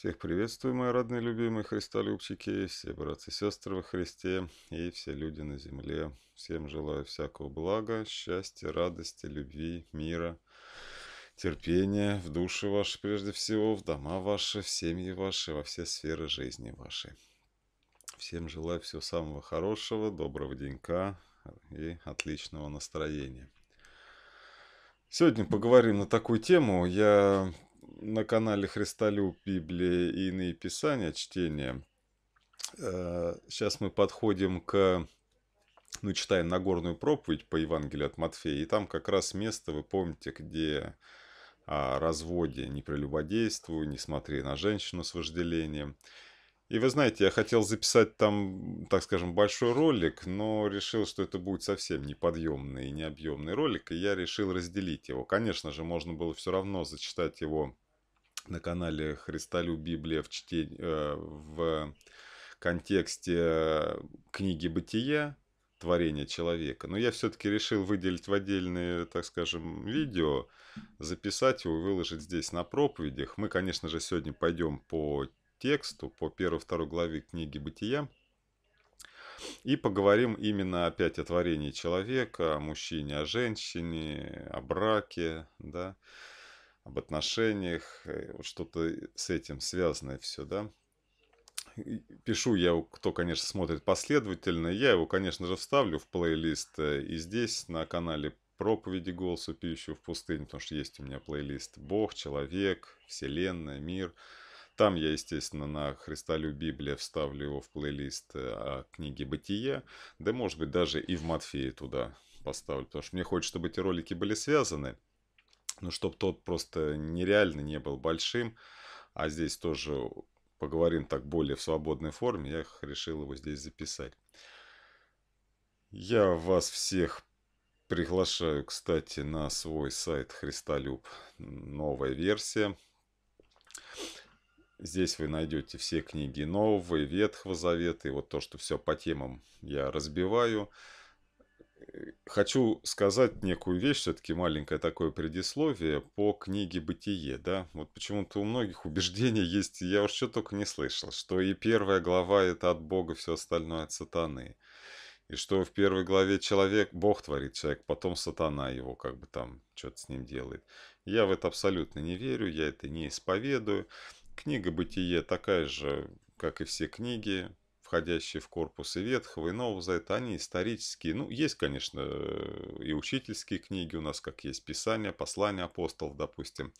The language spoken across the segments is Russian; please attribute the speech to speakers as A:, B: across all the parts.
A: Всех приветствую, мои родные, любимые христолюбчики, все братцы и сестры во Христе и все люди на земле. Всем желаю всякого блага, счастья, радости, любви, мира, терпения в души ваши прежде всего, в дома ваши, в семьи ваши, во все сферы жизни вашей. Всем желаю всего самого хорошего, доброго денька и отличного настроения. Сегодня поговорим на такую тему. Я на канале Христолюб, Библия и иные писания, чтения. Сейчас э, мы подходим к, ну, читаем Нагорную проповедь по Евангелию от Матфея, и там как раз место, вы помните, где о а, разводе «Не прелюбодействуй», «Не смотри на женщину с вожделением». И вы знаете, я хотел записать там, так скажем, большой ролик, но решил, что это будет совсем неподъемный и необъемный ролик, и я решил разделить его. Конечно же, можно было все равно зачитать его на канале «Христолю Библия» в, чтении Э, в контексте книги «Бытие», творения человека. Но я все-таки решил выделить в отдельные, так скажем, видео, записать его и выложить здесь на проповедях. Мы, конечно же, сегодня пойдем по тексту по первой-второй главе книги «Бытия». И поговорим именно опять о творении человека, о мужчине, о женщине, о браке, да, об отношениях, э, что-то с этим связанное все, да. Пишу я, кто, конечно, смотрит последовательно, я его, конечно же, вставлю в плейлист э, и здесь на канале проповеди «Голос пищу в пустыне», потому что есть у меня плейлист «Бог», «Человек», «Вселенная», «Мир», там я, естественно, на «Христолю Библия» вставлю его в плейлист э, а книги бытия, да, может быть, даже и в «Матфея» туда поставлю, потому что мне хочется, чтобы эти ролики были связаны, но чтобы тот просто нереально не был большим, а здесь тоже поговорим так более в свободной форме, я решил его здесь записать. Я вас всех приглашаю, кстати, на свой сайт «Христолюб». Новая версия. Здесь вы найдете все книги Нового и Ветхого Завета, и вот то, что все по темам я разбиваю. Хочу сказать некую вещь, все-таки маленькое такое предисловие по книге «Бытие». Да? Вот почему-то у многих убеждений есть, я уж что только не слышал, что и первая глава – это от Бога, все остальное от сатаны. И что в первой главе человек, Бог творит человек, потом сатана его как бы там что-то с ним делает. Я в это абсолютно не верю, я это не исповедую. Книга «Бытие» такая же, как и все книги, входящие в корпус и Ветхого, и Нового Завета, они исторические. Ну, есть, конечно, э, и учительские книги у нас, как есть Писание, Послание апостолов, допустим.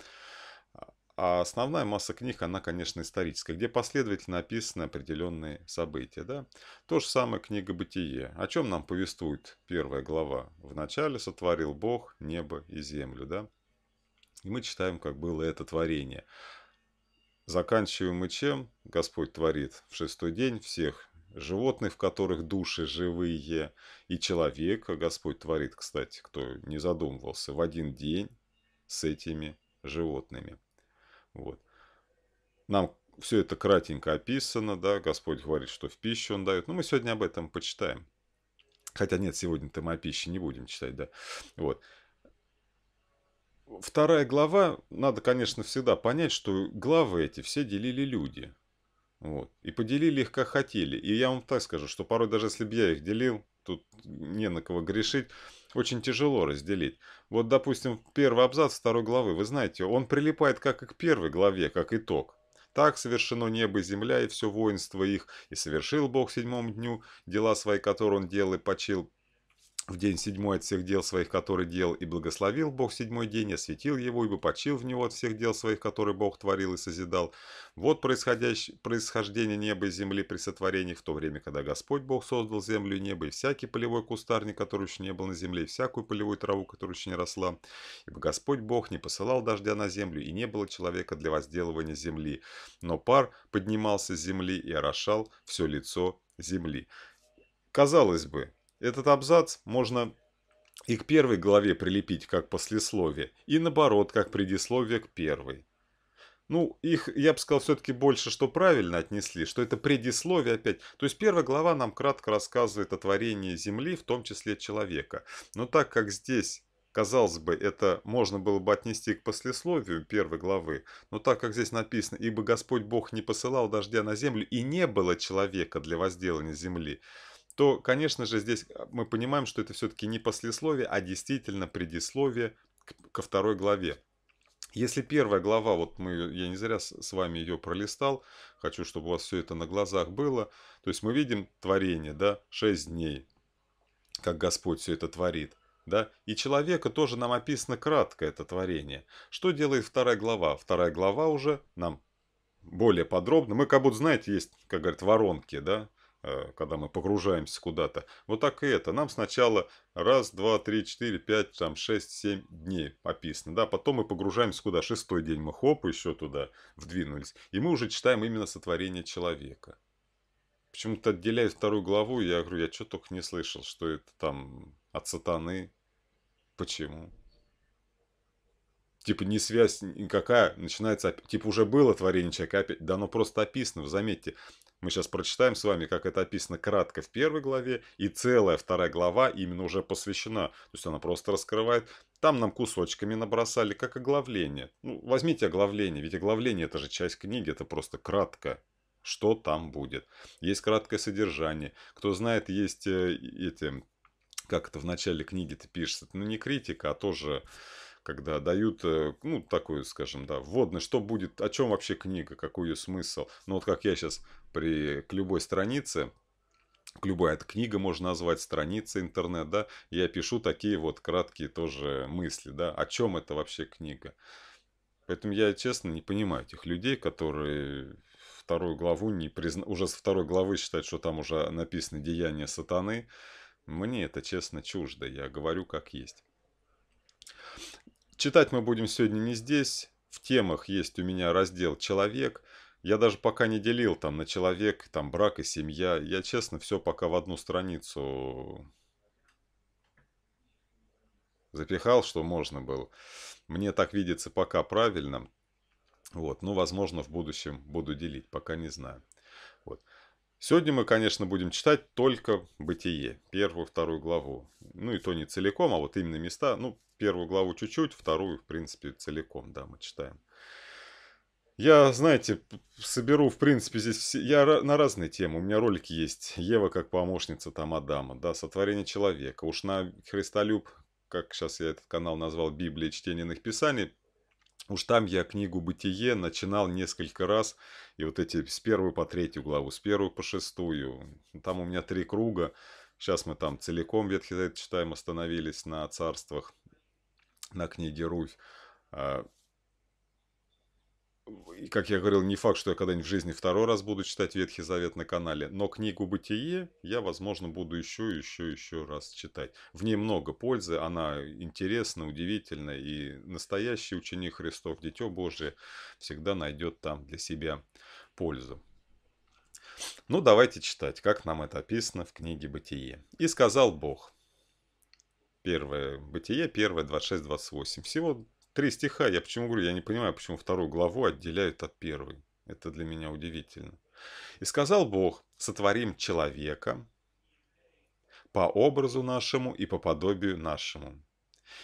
A: А основная масса книг, она, конечно, историческая, где последовательно описаны определенные события. Да? То же самое книга «Бытие». О чем нам повествует первая глава? «Вначале сотворил Бог небо и землю». Да? И мы читаем, как было это творение. Заканчиваем мы чем? Господь творит в шестой день всех животных, в которых души живые, и человека Господь творит, кстати, кто не задумывался, в один день с этими животными. Вот. Нам все это кратенько описано, да, Господь говорит, что в пищу Он дает. Но ну, мы сегодня об этом почитаем. Хотя нет, сегодня-то мы о пище не будем читать, да. Вот вторая глава, надо, конечно, всегда понять, что главы эти все делили люди. Вот. И поделили их как хотели. И я вам так скажу, что порой даже если бы я их делил, тут не на кого грешить, очень тяжело разделить. Вот, допустим, первый абзац второй главы, вы знаете, он прилипает как и к первой главе, как итог. Так совершено небо и земля, и все воинство их, и совершил Бог седьмом дню дела свои, которые он делал и почил, в день седьмой от всех дел своих, которые делал, и благословил Бог седьмой день, осветил его, и попочил в него от всех дел своих, которые Бог творил и созидал. Вот происходящее происхождение неба и земли при сотворении, в то время, когда Господь Бог создал землю и небо, и всякий полевой кустарник, который еще не был на земле, и всякую полевую траву, которая еще не росла. Ибо Господь Бог не посылал дождя на землю, и не было человека для возделывания земли. Но пар поднимался с земли и орошал все лицо земли. Казалось бы, этот абзац можно и к первой главе прилепить как послесловие, и наоборот, как предисловие к первой. Ну, их, я бы сказал, все-таки больше, что правильно отнесли, что это предисловие опять. То есть первая глава нам кратко рассказывает о творении Земли, в том числе человека. Но так как здесь Казалось бы, это можно было бы отнести к послесловию первой главы, но так как здесь написано «Ибо Господь Бог не посылал дождя на землю, и не было человека для возделания земли», то, конечно же, здесь а, мы понимаем, что это все-таки не послесловие, а действительно предисловие ко второй главе. Если первая глава, вот мы, я не зря с вами ее пролистал, хочу, чтобы у вас все это на глазах было. То есть мы видим творение, да, шесть дней, как Господь все это творит. Да? И человека тоже нам описано кратко это творение. Что делает вторая глава? Вторая глава уже нам более подробно. Мы как будто, знаете, есть, как говорят, воронки, да? Э, когда мы погружаемся куда-то. Вот так и это. Нам сначала раз, два, три, четыре, пять, там, шесть, семь дней описано. Да, потом мы погружаемся куда? Шестой день мы хоп, еще туда вдвинулись. И мы уже читаем именно сотворение человека. Почему-то отделяю вторую главу, я говорю, я что только не слышал, что это там от сатаны. Почему? Типа не связь никакая, начинается, типа уже было творение человека, опять, да оно просто описано, заметьте, мы сейчас прочитаем с вами, как это описано кратко в первой главе, и целая вторая глава именно уже посвящена. То есть она просто раскрывает. Там нам кусочками набросали, как оглавление. Ну, возьмите оглавление, ведь оглавление это же часть книги, это просто кратко что там будет. Есть краткое содержание. Кто знает, есть э, эти, как это в начале книги ты пишешь, ну не критика, а тоже когда дают, э, ну, такую, скажем, да, вводный, что будет, о чем вообще книга, какой ее смысл. Ну, вот как я сейчас при, к любой странице, к любая эта книга можно назвать, страница интернет, да, я пишу такие вот краткие тоже мысли, да, о чем это вообще книга. Поэтому я, честно, не понимаю этих людей, которые вторую главу не призна... уже с второй главы считают, что там уже написаны деяния сатаны. Мне это, честно, чуждо, я говорю как есть. Читать мы будем сегодня не здесь. В темах есть у меня раздел «Человек». Я даже пока не делил там на человек, там брак и семья. Я, честно, все пока в одну страницу запихал, что можно было. Мне так видится пока правильно. Вот, ну, возможно, в будущем буду делить, пока не знаю. Вот. Сегодня мы, конечно, будем читать только «Бытие», первую, вторую главу. Ну, и то не целиком, а вот именно места. Ну, первую главу чуть-чуть, вторую, в принципе, целиком, да, мы читаем. Я, знаете, соберу, в принципе, здесь все... Я на разные темы. У меня ролики есть. Ева как помощница там Адама, да, сотворение человека. Уж на Христолюб, как сейчас я этот канал назвал, Библия чтение иных писаний. Уж там я книгу «Бытие» начинал несколько раз. И вот эти с первую по третью главу, с первую по шестую. Там у меня три круга. Сейчас мы там целиком Ветхий Завет читаем, остановились на царствах на книге «Руфь». А, и, как я говорил, не факт, что я когда-нибудь в жизни второй раз буду читать Ветхий Завет на канале, но книгу «Бытие» я, возможно, буду еще, еще, еще раз читать. В ней много пользы, она интересна, удивительна, и настоящий ученик Христов, Дитё Божие, всегда найдет там для себя пользу. Ну, давайте читать, как нам это описано в книге «Бытие». «И сказал Бог, первое Бытие, первое 26-28. Всего три стиха. Я почему говорю, я не понимаю, почему вторую главу отделяют от первой. Это для меня удивительно. «И сказал Бог, сотворим человека по образу нашему и по подобию нашему,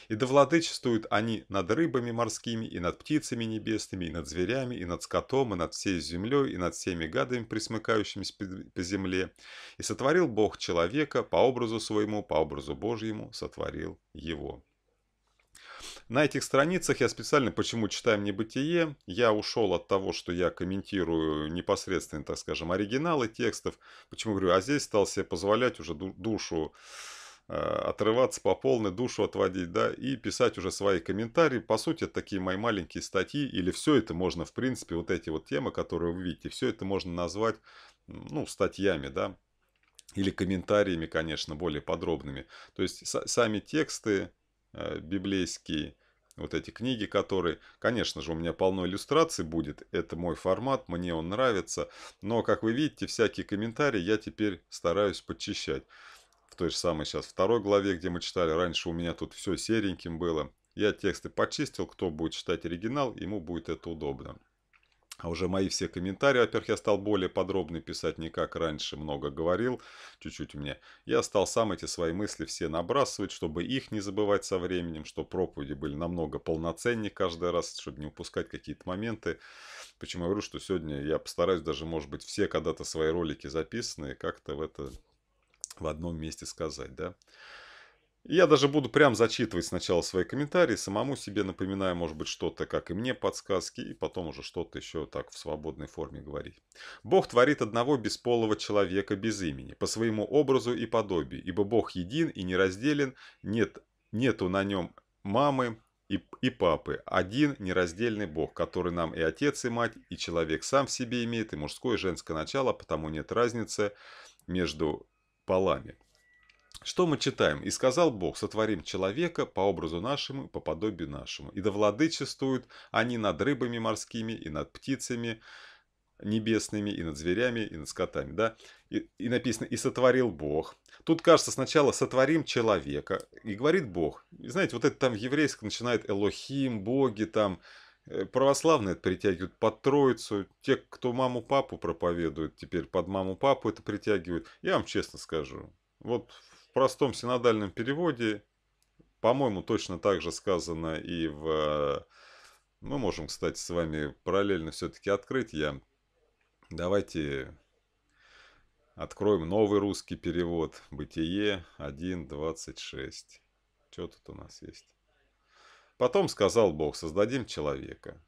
A: и да владычествуют они над рыбами морскими, и над птицами небесными, и над зверями, и над скотом, и над всей землей, и над всеми гадами, присмыкающимися по земле. И сотворил Бог человека по образу своему, по образу Божьему сотворил его». На этих страницах я специально, почему читаем «Небытие», я ушел от того, что я комментирую непосредственно, так скажем, оригиналы текстов. Почему говорю, а здесь стал себе позволять уже душу Э, отрываться по полной, душу отводить, да, и писать уже свои комментарии. По сути, это такие мои маленькие статьи, или все это можно, в принципе, вот эти вот темы, которые вы видите, все это можно назвать, ну, статьями, да, или комментариями, конечно, более подробными. То есть, сами тексты э, библейские, вот эти книги, которые, конечно же, у меня полно иллюстраций будет, это мой формат, мне он нравится, но, как вы видите, всякие комментарии я теперь стараюсь подчищать в той же самой сейчас второй главе, где мы читали. Раньше у меня тут все сереньким было. Я тексты почистил, кто будет читать оригинал, ему будет это удобно. А уже мои все комментарии, во-первых, я стал более подробно писать, не как раньше много говорил, чуть-чуть у меня. Я стал сам эти свои мысли все набрасывать, чтобы их не забывать со временем, чтобы проповеди были намного полноценнее каждый раз, чтобы не упускать какие-то моменты. Почему я говорю, что сегодня я постараюсь даже, может быть, все когда-то свои ролики записанные как-то в это в одном месте сказать, да. Я даже буду прям зачитывать сначала свои комментарии, самому себе напоминаю, может быть, что-то, как и мне, подсказки, и потом уже что-то еще так в свободной форме говорить. Бог творит одного бесполого человека без имени, по своему образу и подобию, ибо Бог един и не разделен, нет, нету на нем мамы, и, и папы. Один нераздельный Бог, который нам и отец, и мать, и человек сам в себе имеет, и мужское, и женское начало, потому нет разницы между полами. Что мы читаем? «И сказал Бог, сотворим человека по образу нашему, по подобию нашему, и да владычествуют они над рыбами морскими и над птицами небесными, и над зверями, и над скотами». Да? И, и написано «И сотворил Бог». Тут кажется сначала «сотворим человека», и говорит Бог. И знаете, вот это там еврейское начинает «Элохим», «боги», там Э, православные это притягивают под троицу, те, кто маму-папу проповедует, теперь под маму-папу это притягивают. Я вам честно скажу, вот в простом синодальном переводе, по-моему, точно так же сказано и в... Мы ну, можем, кстати, с вами параллельно все-таки открыть. Я... Давайте откроем новый русский перевод. Бытие 1.26. Что тут у нас есть? Потом сказал Бог, создадим человека.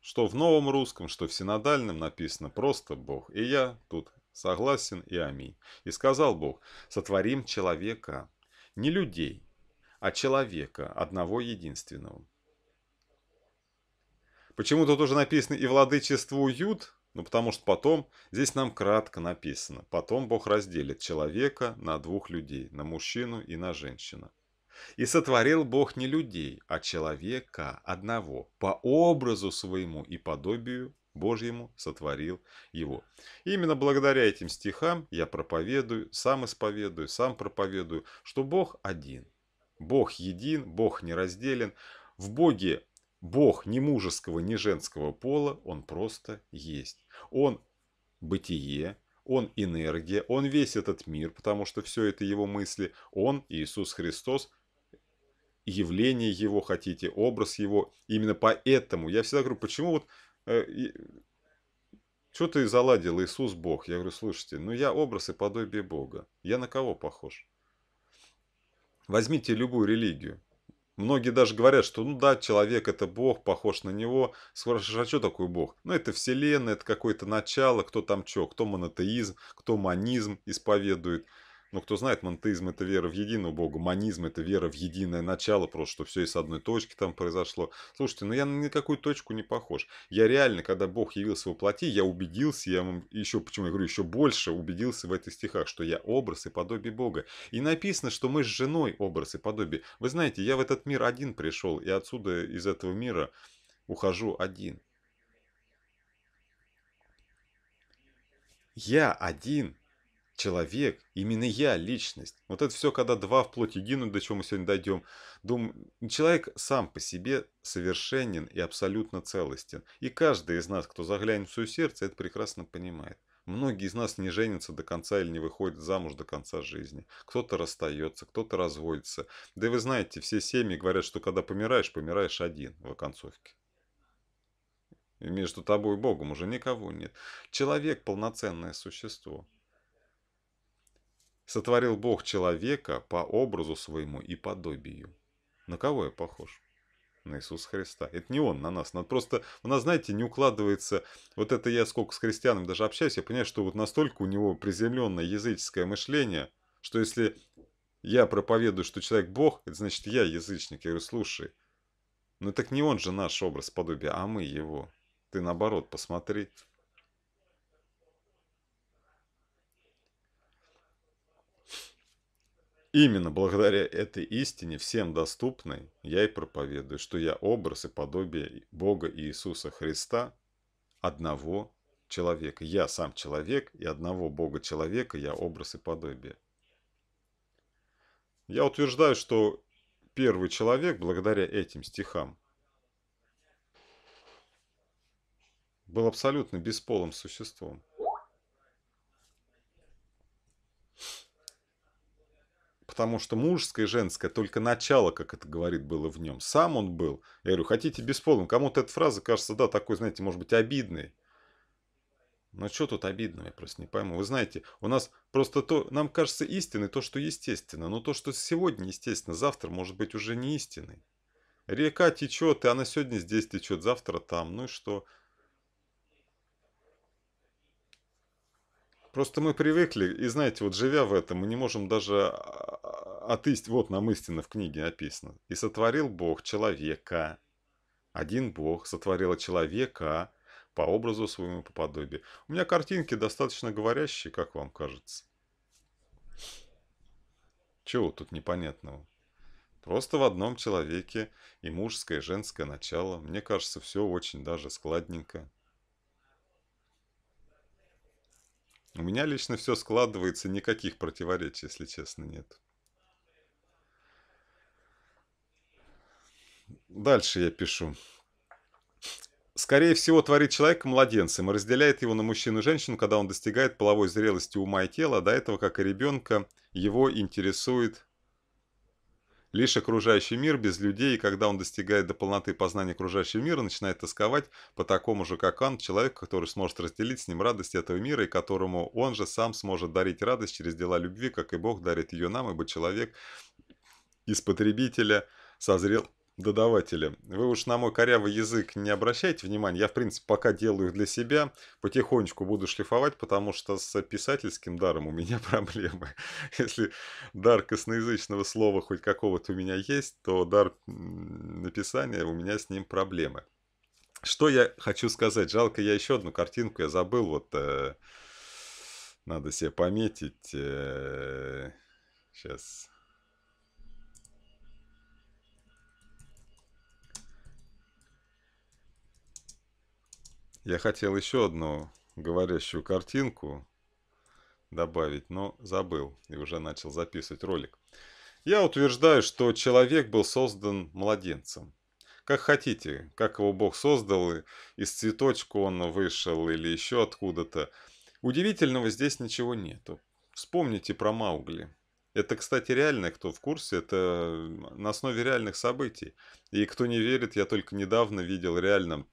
A: Что в новом русском, что в синодальном написано просто «Бог». И я тут согласен и аминь. И сказал Бог, сотворим человека, не людей, а человека, одного единственного. почему тут уже написано «и владычествуют», ну потому что потом, здесь нам кратко написано, потом Бог разделит человека на двух людей, на мужчину и на женщину. И сотворил Бог не людей, а человека одного, по образу своему и подобию Божьему сотворил его. именно благодаря этим стихам я проповедую, сам исповедую, сам проповедую, что Бог один. Бог един, Бог не разделен. В Боге Бог ни мужеского, ни женского пола, Он просто есть. Он бытие, Он энергия, Он весь этот мир, потому что все это Его мысли. Он, Иисус Христос, явление его хотите, образ его. Именно поэтому я всегда говорю, почему вот... Э, что ты заладил, Иисус Бог? Я говорю, слушайте, ну я образ и подобие Бога. Я на кого похож? Возьмите любую религию. Многие даже говорят, что ну да, человек это Бог, похож на него. Спрашиваешь, а что такое Бог? Ну это вселенная, это какое-то начало, кто там что, кто монотеизм, кто манизм исповедует. Но ну, кто знает, монтеизм – это вера в единого Бога, манизм – это вера в единое начало, просто что все из одной точки там произошло. Слушайте, ну я на никакую точку не похож. Я реально, когда Бог явился во плоти, я убедился, я вам еще, почему я говорю, еще больше убедился в этих стихах, что я образ и подобие Бога. И написано, что мы с женой образ и подобие. Вы знаете, я в этот мир один пришел, и отсюда из этого мира ухожу один. Я один человек, именно я, личность. Вот это все, когда два в плоти гинут, до чего мы сегодня дойдем. Дум... Человек сам по себе совершенен и абсолютно целостен. И каждый из нас, кто заглянет в свое сердце, это прекрасно понимает. Многие из нас не женятся до конца или не выходят замуж до конца жизни. Кто-то расстается, кто-то разводится. Да и вы знаете, все семьи говорят, что когда помираешь, помираешь один в оконцовке. И между тобой и Богом уже никого нет. Человек – полноценное существо сотворил Бог человека по образу своему и подобию. На кого я похож? на Иисуса Христа. Это не он на нас. Надо просто, у нас, знаете, не укладывается... Вот это я сколько с христианами даже общаюсь, я понимаю, что вот настолько у него приземленное языческое мышление, что если я проповедую, что человек Бог, это значит я язычник. Я говорю, слушай, ну так не он же наш образ подобия, а мы его. Ты наоборот посмотри. Именно благодаря этой истине, всем доступной, я и проповедую, что я образ и подобие Бога Иисуса Христа, одного человека. Я сам человек, и одного Бога человека я образ и подобие. Я утверждаю, что первый человек, благодаря этим стихам, был абсолютно бесполым существом. потому что мужское и женское только начало, как это говорит, было в нем. Сам он был. Я говорю, хотите бесполым? Кому-то эта фраза кажется, да, такой, знаете, может быть, обидной. Но что тут обидного, я просто не пойму. Вы знаете, у нас просто то, нам кажется истиной то, что естественно. Но то, что сегодня естественно, завтра может быть уже не истиной. Река течет, и она сегодня здесь течет, завтра там. Ну и что? Просто мы привыкли, и знаете, вот живя в этом, мы не можем даже а, а, от истины, вот нам истина в книге написано. И сотворил Бог человека. Один Бог сотворил человека по образу своему, по подобию. У меня картинки достаточно говорящие, как вам кажется. Чего тут непонятного? Просто в одном человеке и мужское, и женское начало. Мне кажется, все очень даже складненько. У меня лично все складывается, никаких противоречий, если честно, нет. Дальше я пишу. Скорее всего, творит человек младенцем и разделяет его на мужчину и женщину, когда он достигает половой зрелости ума и тела, а до этого, как и ребенка, его интересует Лишь окружающий мир без людей, и когда он достигает до полноты познания окружающего мира, начинает тосковать по такому же, как он, человек, который сможет разделить с ним радость этого мира, и которому он же сам сможет дарить радость через дела любви, как и Бог дарит ее нам, ибо человек из потребителя созрел додаватели. Вы уж на мой корявый язык не обращайте внимания. Я, в принципе, пока делаю их для себя. Потихонечку буду шлифовать, потому что с писательским даром у меня проблемы. Если дар косноязычного слова хоть какого-то у меня есть, то дар написания у меня с ним проблемы. Что я хочу сказать? Жалко, я еще одну картинку, я забыл, вот э, надо себе пометить. Э, сейчас. Я хотел еще одну говорящую картинку добавить, но забыл и уже начал записывать ролик. Я утверждаю, что человек был создан младенцем. Как хотите, как его Бог создал, из цветочка он вышел или еще откуда-то. Удивительного здесь ничего нету. Вспомните про Маугли. Это, кстати, реально, кто в курсе, это на основе реальных событий. И кто не верит, я только недавно видел реально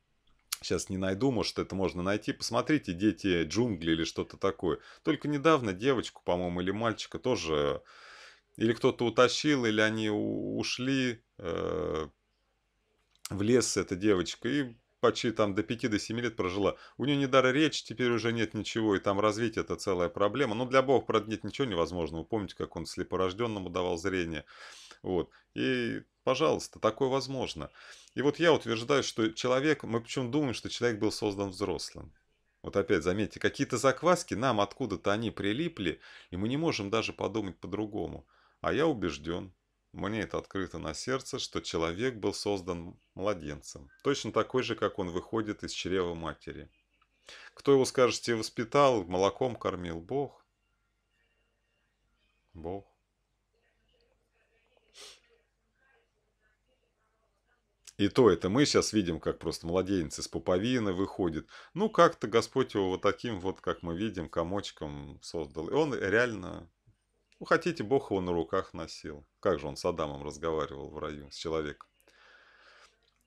A: Сейчас не найду, может, это можно найти. Посмотрите, дети джунгли или что-то такое. Только недавно девочку, по-моему, или мальчика тоже... Или кто-то утащил, или они ушли э, в лес, эта девочка, и почти там до 5-7 до лет прожила. У нее не дара речи, теперь уже нет ничего, и там развитие это целая проблема. Но ну, для бога продлить ничего невозможного. помните, как он слепорожденному давал зрение. Вот. И, пожалуйста, такое возможно. И вот я утверждаю, что человек, мы почему думаем, что человек был создан взрослым. Вот опять, заметьте, какие-то закваски нам откуда-то они прилипли, и мы не можем даже подумать по-другому. А я убежден, мне это открыто на сердце, что человек был создан младенцем. Точно такой же, как он выходит из чрева матери. Кто его, скажете, воспитал, молоком кормил? Бог. Бог. И то это мы сейчас видим, как просто младенец из пуповины выходит. Ну, как-то Господь его вот таким вот, как мы видим, комочком создал. И он реально, ну, хотите, Бог его на руках носил. Как же он с Адамом разговаривал в раю, с человеком.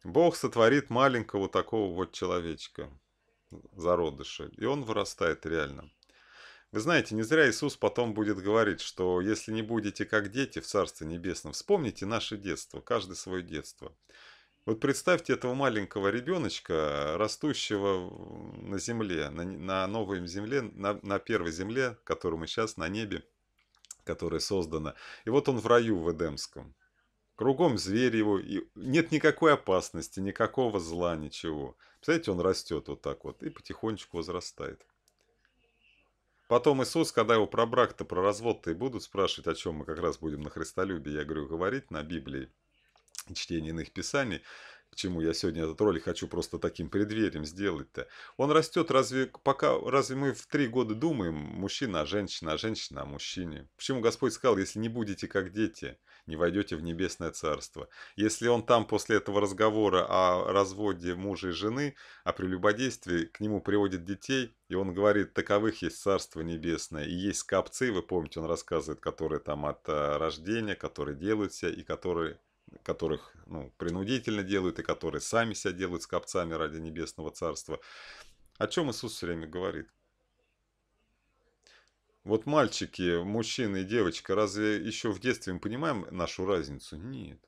A: Бог сотворит маленького такого вот человечка, зародыша, и он вырастает реально. Вы знаете, не зря Иисус потом будет говорить, что если не будете как дети в Царстве Небесном, вспомните наше детство, каждое свое детство. Вот представьте этого маленького ребеночка, растущего на земле, на, на новой земле, на, на первой земле, которую мы сейчас на небе, которая создана. И вот он в раю в Эдемском. Кругом звери его, и нет никакой опасности, никакого зла, ничего. Представляете, он растет вот так вот и потихонечку возрастает. Потом Иисус, когда его про брак-то, про развод-то и будут спрашивать, о чем мы как раз будем на христолюбии, я говорю, говорить на Библии чтение иных писаний, к чему я сегодня этот ролик хочу просто таким преддверием сделать-то. Он растет, разве, пока, разве мы в три года думаем, мужчина женщина, женщина о мужчине? Почему Господь сказал, если не будете как дети, не войдете в небесное царство? Если он там после этого разговора о разводе мужа и жены, о прелюбодействии, к нему приводит детей, и он говорит, таковых есть Царство Небесное, и есть копцы, вы помните, он рассказывает, которые там от э, рождения, которые делаются, и которые которых ну, принудительно делают и которые сами себя делают с скопцами ради небесного царства. О чем Иисус все время говорит? Вот мальчики, мужчины и девочка, разве еще в детстве мы понимаем нашу разницу? Нет.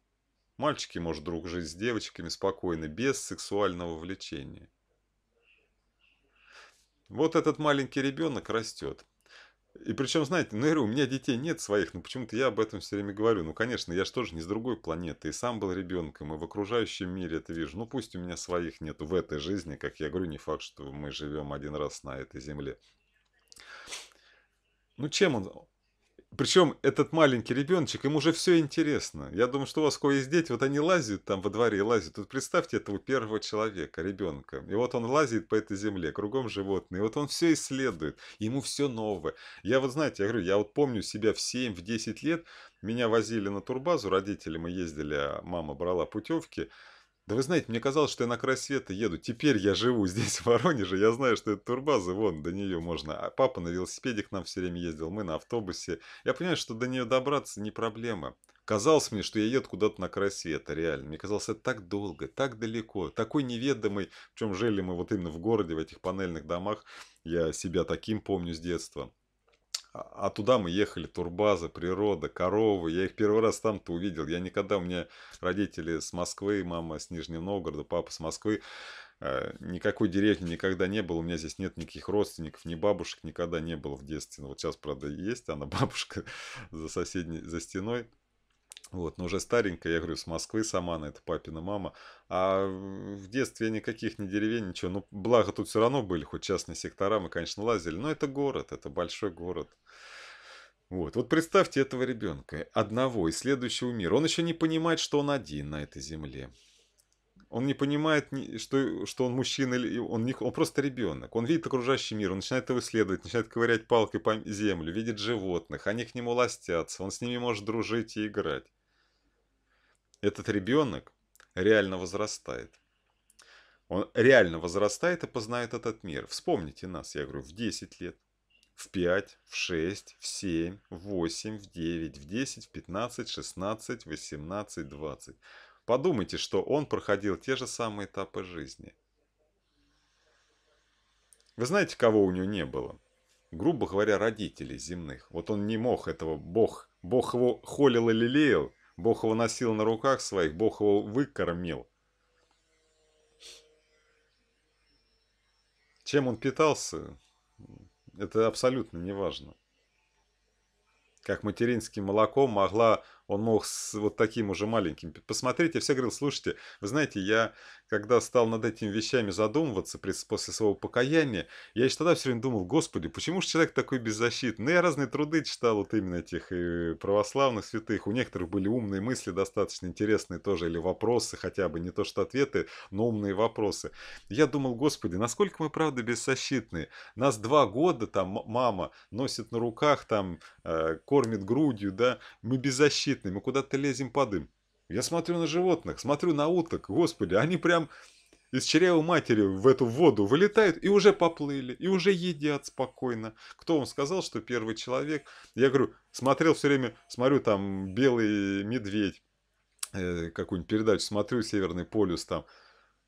A: Мальчики может друг жить с девочками спокойно, без сексуального влечения. Вот этот маленький ребенок растет. И причем, знаете, ну, я говорю, у меня детей нет своих, но почему-то я об этом все время говорю. Ну, конечно, я же тоже не с другой планеты, и сам был ребенком, и в окружающем мире это вижу. Ну, пусть у меня своих нет в этой жизни, как я говорю, не факт, что мы живем один раз на этой земле. Ну, чем он... Причем этот маленький ребеночек, ему уже все интересно. Я думаю, что у вас кое есть дети, вот они лазят там во дворе, лазят. Вот представьте этого первого человека, ребенка. И вот он лазит по этой земле, кругом животные. И вот он все исследует, ему все новое. Я вот, знаете, я говорю, я вот помню себя в 7-10 в лет. Меня возили на турбазу, родители, мы ездили, а мама брала путевки. Да вы знаете, мне казалось, что я на край света еду. Теперь я живу здесь, в Воронеже. Я знаю, что это турбаза, вон, до нее можно. А папа на велосипеде к нам все время ездил, мы на автобусе. Я понимаю, что до нее добраться не проблема. Казалось мне, что я еду куда-то на край света, реально. Мне казалось, это так долго, так далеко, такой неведомый. В чем жили мы вот именно в городе, в этих панельных домах. Я себя таким помню с детства. А, а, туда мы ехали, турбаза, природа, коровы. Я их первый раз там-то увидел. Я никогда, у меня родители с Москвы, мама с Нижнего Новгорода, папа с Москвы. Э, никакой деревни никогда не было, у меня здесь нет никаких родственников, ни бабушек никогда не было в детстве. Но ну, Вот сейчас, правда, есть она, бабушка за соседней, за стеной. Вот, но уже старенькая, я говорю, с Москвы, сама Самана, это папина мама. А в детстве я никаких ни деревень, ничего. Ну, благо тут все равно были хоть частные сектора, мы, конечно, лазили. Но это город, это большой город. Вот. вот представьте этого ребенка, одного из следующего мира. Он еще не понимает, что он один на этой земле. Он не понимает, что, что он мужчина, или он, не, он просто ребенок. Он видит окружающий мир, он начинает его исследовать, начинает ковырять палкой по землю, видит животных, они к нему ластятся, он с ними может дружить и играть этот ребенок реально возрастает. Он реально возрастает и познает этот мир. Вспомните нас, я говорю, в 10 лет, в 5, в 6, в 7, в 8, в 9, в 10, в 15, 16, 18, 20. Подумайте, что он проходил те же самые этапы жизни. Вы знаете, кого у него не было? Грубо говоря, родителей земных. Вот он не мог этого, Бог, Бог его холил и лелеял, Бог его носил на руках своих, Бог его выкормил. Чем он питался, это абсолютно не важно. Как материнским молоком могла он мог с вот таким уже маленьким посмотреть. Я все говорил, слушайте, вы знаете, я когда стал над этими вещами задумываться после своего покаяния, я еще тогда все время думал, господи, почему же человек такой беззащитный? Ну, я разные труды читал вот именно этих э, православных святых. У некоторых были умные мысли достаточно интересные тоже, или вопросы хотя бы, не то что ответы, но умные вопросы. Я думал, господи, насколько мы правда беззащитные? Нас два года там мама носит на руках, там э, кормит грудью, да, мы беззащитны беззащитны, мы куда-то лезем под им. Я смотрю на животных, смотрю на уток, господи, они прям из чрева матери в эту воду вылетают и уже поплыли, и уже едят спокойно. Кто вам сказал, что первый человек? Я говорю, смотрел все время, смотрю там белый медведь, э, какую-нибудь передачу, смотрю Северный полюс там,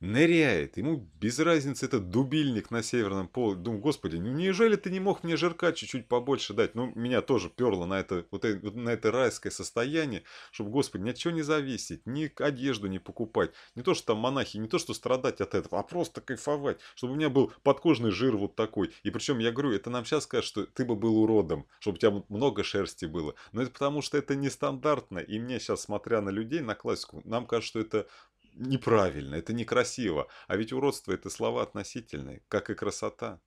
A: ныряет. Ему без разницы этот дубильник на северном поле. Думаю, господи, ну неужели ты не мог мне жирка чуть-чуть побольше дать? Ну, меня тоже перло на это, вот, вот на это райское состояние, чтобы, господи, ни от чего не зависеть, ни одежду не покупать. Не то, что там монахи, не то, что страдать от этого, а просто кайфовать. Чтобы у меня был подкожный жир вот такой. И причем, я говорю, это нам сейчас скажут, что ты бы был уродом, чтобы у тебя много шерсти было. Но это потому, что это нестандартно. И мне сейчас, смотря на людей, на классику, нам кажется, что это неправильно, это некрасиво. А ведь уродство – это слова относительные, как и красота.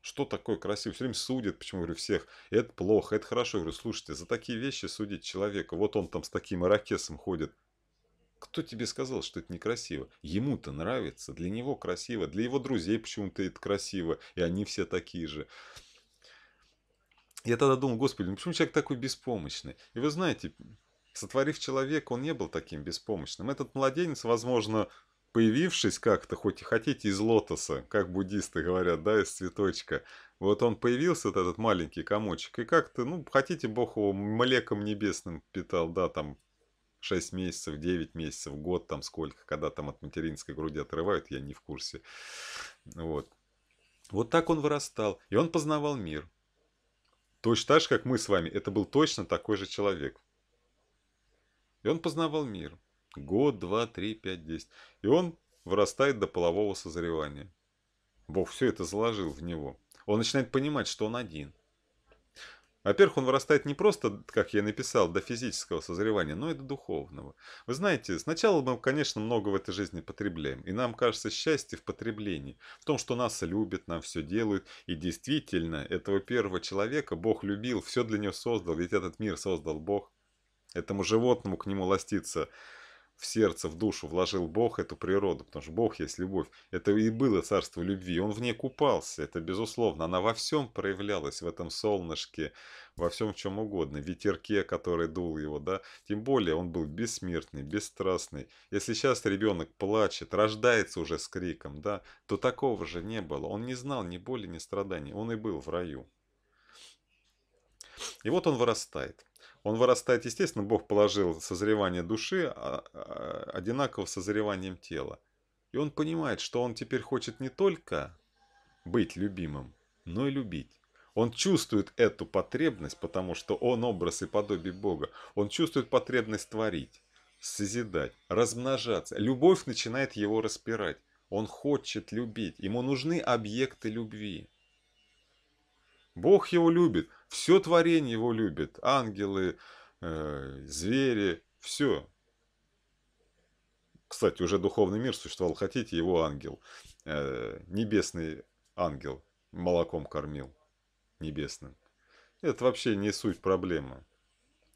A: Что такое красиво? Все время судят, почему, говорю, всех. Это плохо, это хорошо. Я говорю, слушайте, за такие вещи судить человека. Вот он там с таким ирокесом ходит. Кто тебе сказал, что это некрасиво? Ему-то нравится, для него красиво, для его друзей почему-то это красиво, и они все такие же. Я тогда думал, господи, ну почему человек такой беспомощный? И вы знаете, Сотворив человека, он не был таким беспомощным. Этот младенец, возможно, появившись как-то, хоть и хотите, из лотоса, как буддисты говорят, да, из цветочка, вот он появился, вот этот маленький комочек, и как-то, ну, хотите, Бог его млеком небесным питал, да, там, 6 месяцев, 9 месяцев, год там сколько, когда там от материнской груди отрывают, я не в курсе. Вот. Вот так он вырастал, и он познавал мир. Точно так же, как мы с вами, это был точно такой же человек. И он познавал мир. Год, два, три, пять, десять. И он вырастает до полового созревания. Бог все это заложил в него. Он начинает понимать, что он один. Во-первых, он вырастает не просто, как я написал, до физического созревания, но и до духовного. Вы знаете, сначала мы, конечно, много в этой жизни потребляем, и нам кажется счастье в потреблении, в том, что нас любят, нам все делают, и действительно, этого первого человека Бог любил, все для него создал, ведь этот мир создал Бог. Этому животному к нему ластиться в сердце, в душу вложил Бог эту природу, потому что Бог есть любовь. Это и было царство любви, он в ней купался, это безусловно. Она во всем проявлялась, в этом солнышке, во всем чем угодно, ветерке, который дул его, да. Тем более он был бессмертный, бесстрастный. Если сейчас ребенок плачет, рождается уже с криком, да, то такого же не было. Он не знал ни боли, ни страданий, он и был в раю. И вот он вырастает. Он вырастает, естественно, Бог положил созревание души а, а, одинаково с созреванием тела. И он понимает, что он теперь хочет не только быть любимым, но и любить. Он чувствует эту потребность, потому что он образ и подобие Бога. Он чувствует потребность творить, созидать, размножаться. Любовь начинает его распирать. Он хочет любить. Ему нужны объекты любви. Бог его любит. Все творение его любит. Ангелы, э, звери, все. Кстати, уже духовный мир существовал. Хотите, его ангел, э, небесный ангел молоком кормил небесным. Это вообще не суть проблемы.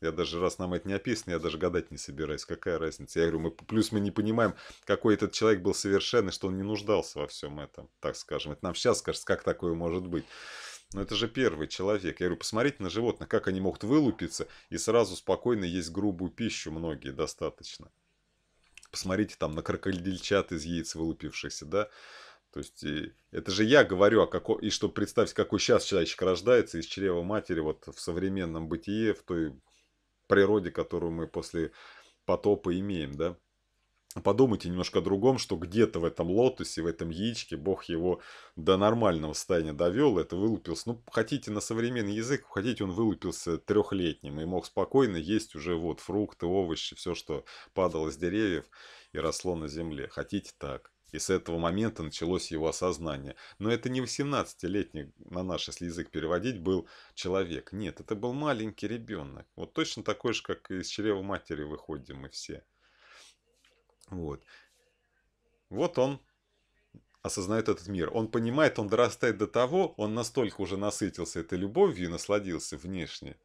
A: Я даже, раз нам это не описано, я даже гадать не собираюсь. Какая разница? Я говорю, мы, плюс мы не понимаем, какой этот человек был совершенный, что он не нуждался во всем этом, так скажем. Это нам сейчас кажется, как такое может быть. Но ну, это же первый человек. Я говорю, посмотрите на животных, как они могут вылупиться и сразу спокойно есть грубую пищу, многие достаточно. Посмотрите там на крокодильчат из яиц вылупившихся, да? То есть и, э, это же я говорю, о како, и чтобы представить, какой сейчас человечек рождается из чрева матери вот в современном бытие, в той природе, которую мы после потопа имеем, да? подумайте немножко о другом, что где-то в этом лотосе, в этом яичке Бог его до нормального состояния довел, это вылупился. Ну, хотите на современный язык, хотите, он вылупился трехлетним и мог спокойно есть уже вот фрукты, овощи, все, что падало с деревьев и росло на земле. Хотите так. И с этого момента началось его осознание. Но это не 18-летний, на наш, если язык переводить, был человек. Нет, это был маленький ребенок. Вот точно такой же, как из чрева матери выходим мы все. Вот. Вот он осознает этот мир. Он понимает, он дорастает до того, он настолько уже насытился этой любовью и насладился внешне,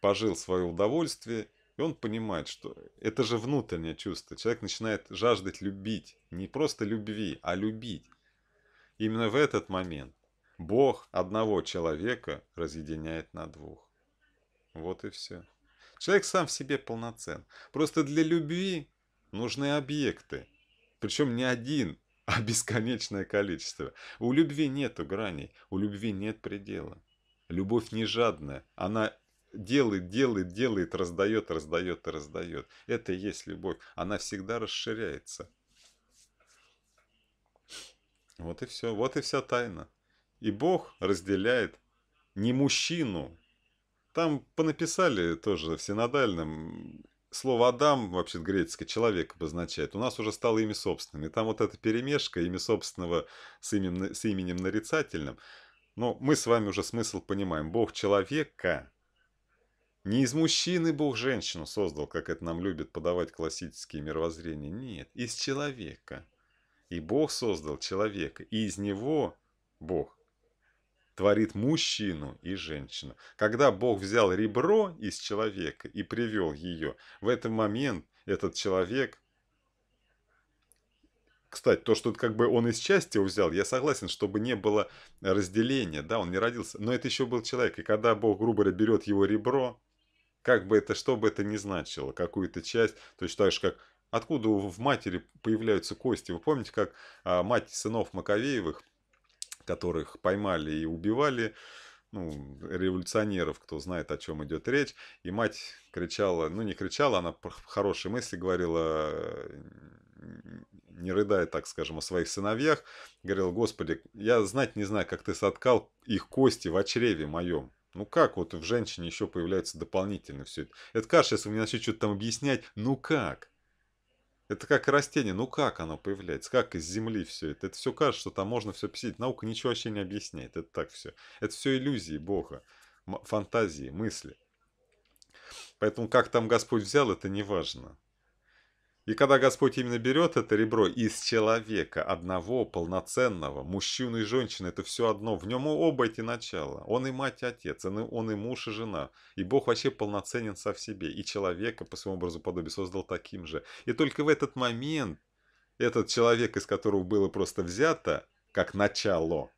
A: пожил свое удовольствие, и он понимает, что это же внутреннее чувство. Человек начинает жаждать любить, не просто любви, а любить. Именно в этот момент Бог одного человека разъединяет на двух. Вот и все. Человек сам в себе полноцен. Просто для любви нужны объекты. Причем не один, а бесконечное количество. У любви нет граней, у любви нет предела. Любовь не жадная, она делает, делает, делает, раздает, раздает и раздает. Это и есть любовь. Она всегда расширяется. Вот и все, вот и вся тайна. И Бог разделяет не мужчину. Там понаписали тоже в синодальном слово «Адам» вообще греческое «человек» обозначает, у нас уже стало имя собственным. И там вот эта перемешка имя собственного с именем, с именем нарицательным. Но мы с вами уже смысл понимаем. Бог человека, не из мужчины Бог женщину создал, как это нам любят подавать классические мировоззрения. Нет, из человека. И Бог создал человека, и из него Бог творит мужчину и женщину. Когда Бог взял ребро из человека и привел ее, в этот момент этот человек кстати, то, что как бы он из части взял, я согласен, чтобы не было разделения, да, он не родился, но это еще был человек, и когда Бог, грубо говоря, берет его ребро, как бы это, что бы это ни значило, какую-то часть, точно так же, как откуда в матери появляются кости. Вы помните, как а, мать сынов Маковеевых которых поймали и убивали, ну, революционеров, кто знает, о чем идет речь. И мать кричала, ну, не кричала, она в хорошие мысли говорила, э, не рыдая, так скажем, о своих сыновьях. Говорила, господи, я знать не знаю, как ты соткал их кости в очреве моем. Ну как вот в женщине еще появляется дополнительно все это? Это, конечно, если вы мне начнете что-то там объяснять, ну как? Это как растение, ну как оно появляется, как из земли все это. Это все кажется, что там можно все писать. Наука ничего вообще не объясняет, это так все. Это все иллюзии Бога, фантазии, мысли. Поэтому как там Господь взял, это не важно. И когда Господь именно берет это ребро из человека, одного, полноценного, мужчины и женщины, это все одно, в нем оба эти начала. Он и мать, и отец, он и, он и муж, и жена. И Бог вообще полноценен со в себе. И человека по своему образу подобию создал таким же. И только в этот момент этот человек, из которого было просто взято, как начало,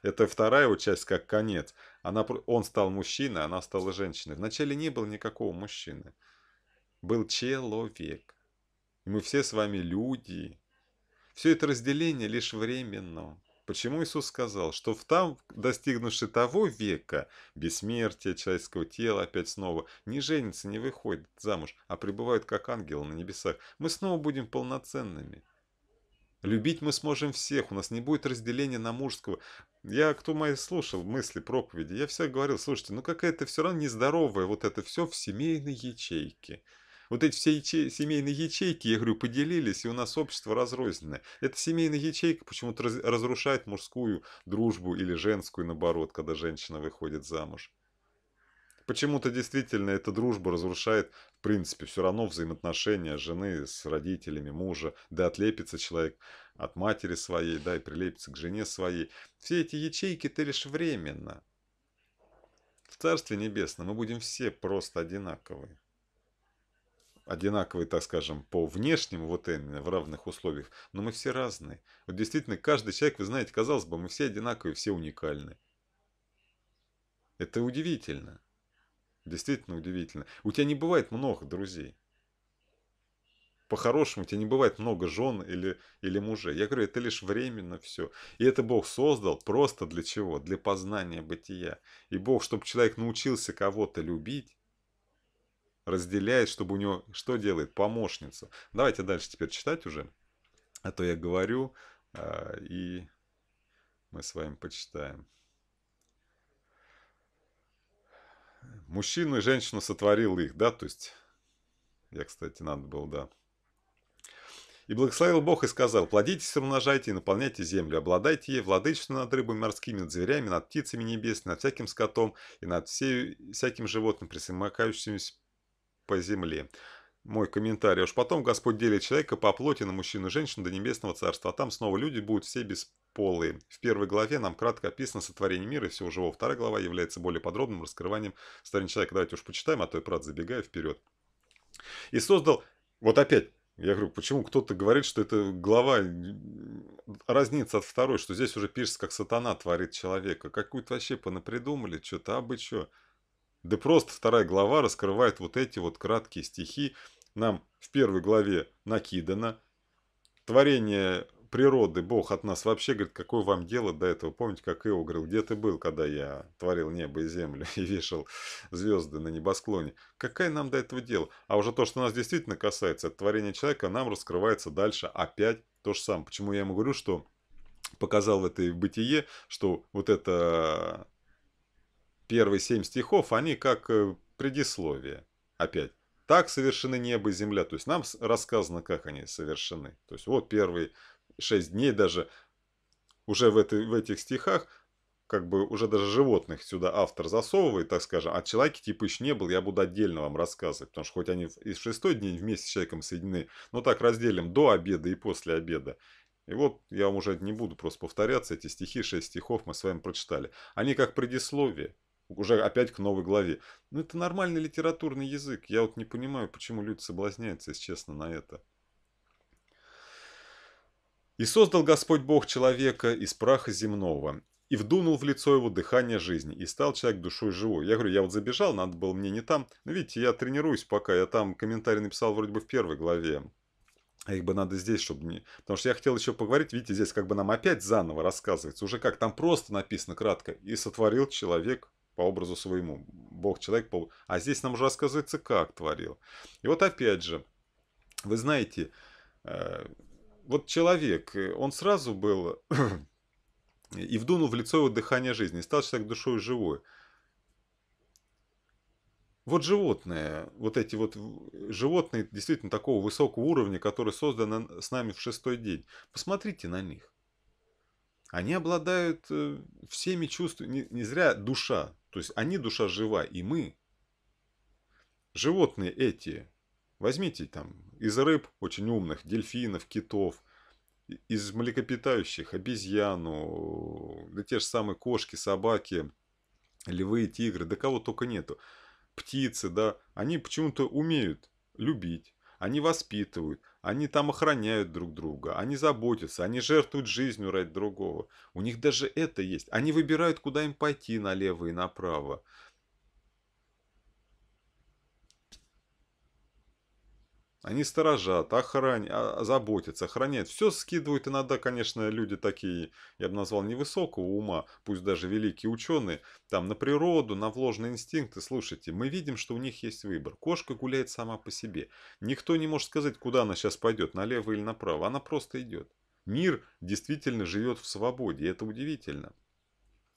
A: это вторая его часть, как конец. Она, он стал мужчиной, она стала женщиной. Вначале не было никакого мужчины. Был человек и мы все с вами люди. Все это разделение лишь временно. Почему Иисус сказал, что в там, достигнувши того века, бессмертия человеческого тела опять снова, не женится, не выходит замуж, а пребывает как ангел на небесах, мы снова будем полноценными. Любить мы сможем всех, у нас не будет разделения на мужского. Я, кто мои слушал мысли, проповеди, я всегда говорил, слушайте, ну какая-то все равно нездоровая вот это все в семейной ячейке. Вот эти все яче... семейные ячейки, я говорю, поделились, и у нас общество разрозненное. Эта семейная ячейка почему-то раз... разрушает мужскую дружбу или женскую, наоборот, когда женщина выходит замуж. Почему-то действительно эта дружба разрушает, в принципе, все равно взаимоотношения жены с родителями, мужа, да отлепится человек от матери своей, да, и прилепится к жене своей. Все эти ячейки ты лишь временно. В Царстве Небесном мы будем все просто одинаковые одинаковые, так скажем, по внешнему, вот именно в равных условиях, но мы все разные. Вот действительно, каждый человек, вы знаете, казалось бы, мы все одинаковые, все уникальны. Это удивительно. Действительно удивительно. У тебя не бывает много друзей. По-хорошему, у тебя не бывает много жен или, или мужей. Я говорю, это лишь временно все. И это Бог создал просто для чего? Для познания бытия. И Бог, чтобы человек научился кого-то любить, разделяет, чтобы у него что делает? Помощница. Давайте дальше теперь читать уже, а то я говорю, а, и мы с вами почитаем. Мужчину и женщину сотворил их, да, то есть, я, кстати, надо было, да, и благословил Бог и сказал, «Плодитесь, умножайте и наполняйте землю, обладайте ей, владычно над рыбами морскими, над зверями, над птицами небесными, над всяким скотом и над всей, всяким животным, присмыкающимся по земле. Мой комментарий. Уж потом Господь делит человека по плоти на мужчину и женщину до небесного царства, а там снова люди будут все бесполые. В первой главе нам кратко описано сотворение мира и всего живого. Вторая глава является более подробным раскрыванием сотворения человека. Давайте уж почитаем, а то я, правда, забегаю вперед. И создал... Вот опять я говорю, почему кто-то говорит, что это глава разница от второй, что здесь уже пишется, как сатана творит человека. Какую-то вообще понапридумали, что-то, а бы что. Да просто вторая глава раскрывает вот эти вот краткие стихи. Нам в первой главе накидано. Творение природы, Бог от нас вообще говорит, какое вам дело до этого? Помните, как Ио говорил, где ты был, когда я творил небо и землю и вешал звезды на небосклоне? какая нам до этого дело? А уже то, что нас действительно касается, творение человека, нам раскрывается дальше опять то же самое. Почему я ему говорю, что показал это и бытие, что вот это Первые семь стихов, они как э, предисловие. Опять, так совершены небо и земля. То есть нам рассказано, как они совершены. То есть вот первые шесть дней даже уже в, этой, в этих стихах как бы уже даже животных сюда автор засовывает, так скажем, а человеке типа еще не был, я буду отдельно вам рассказывать, потому что хоть они и в шестой день вместе с человеком соединены, но так разделим до обеда и после обеда. И вот я вам уже не буду просто повторяться, эти стихи, шесть стихов мы с вами прочитали. Они как предисловие, уже опять к новой главе. Ну, это нормальный литературный язык. Я вот не понимаю, почему люди соблазняются, если честно, на это. «И создал Господь Бог человека из праха земного, и вдунул в лицо его дыхание жизни, и стал человек душой живой. Я говорю, я вот забежал, надо было мне не там. Но ну, видите, я тренируюсь пока, я там комментарий написал вроде бы в первой главе. А их бы надо здесь, чтобы не... Потому что я хотел еще поговорить, видите, здесь как бы нам опять заново рассказывается. Уже как, там просто написано кратко. И сотворил человек по образу своему. Бог человек, по... а здесь нам уже рассказывается, как творил. И вот опять же, вы знаете, э, вот человек, э, он сразу был и вдунул в лицо его дыхание жизни, и стал человек душой живой. Вот животные, вот эти вот животные действительно такого высокого уровня, которые созданы с нами в шестой день. Посмотрите на них. Они обладают э, всеми чувствами. Не, не зря душа то есть они душа жива, и мы. Животные эти, возьмите там из рыб очень умных, дельфинов, китов, из млекопитающих, обезьяну, да те же самые кошки, собаки, львы, тигры, да кого только нету. Птицы, да, они почему-то умеют любить, они воспитывают, они там охраняют друг друга, они заботятся, они жертвуют жизнью ради другого. У них даже это есть. Они выбирают, куда им пойти, налево и направо. Они сторожат, охрань, а, заботятся, охраняют. Все скидывают. Иногда, конечно, люди такие, я бы назвал, невысокого ума, пусть даже великие ученые, там на природу, на вложенные инстинкты. Слушайте, мы видим, что у них есть выбор. Кошка гуляет сама по себе. Никто не может сказать, куда она сейчас пойдет, налево или направо. Она просто идет. Мир действительно живет в свободе, и это удивительно.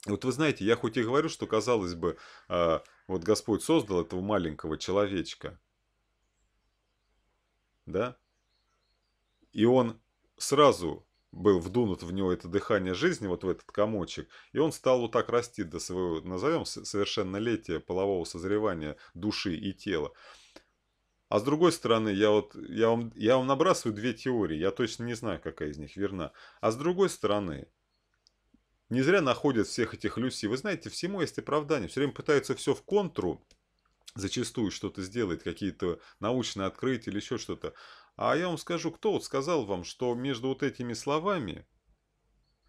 A: Вот вы знаете, я хоть и говорю, что, казалось бы, а, вот Господь создал этого маленького человечка, да? И он сразу был вдунут в него это дыхание жизни, вот в этот комочек, и он стал вот так расти до своего, назовем, совершеннолетия полового созревания души и тела. А с другой стороны, я, вот, я, вам, я вам набрасываю две теории, я точно не знаю, какая из них верна. А с другой стороны, не зря находят всех этих люси. Вы знаете, всему есть оправдание. Все время пытаются все в контру зачастую что-то сделает, какие-то научные открытия или еще что-то. А я вам скажу, кто вот сказал вам, что между вот этими словами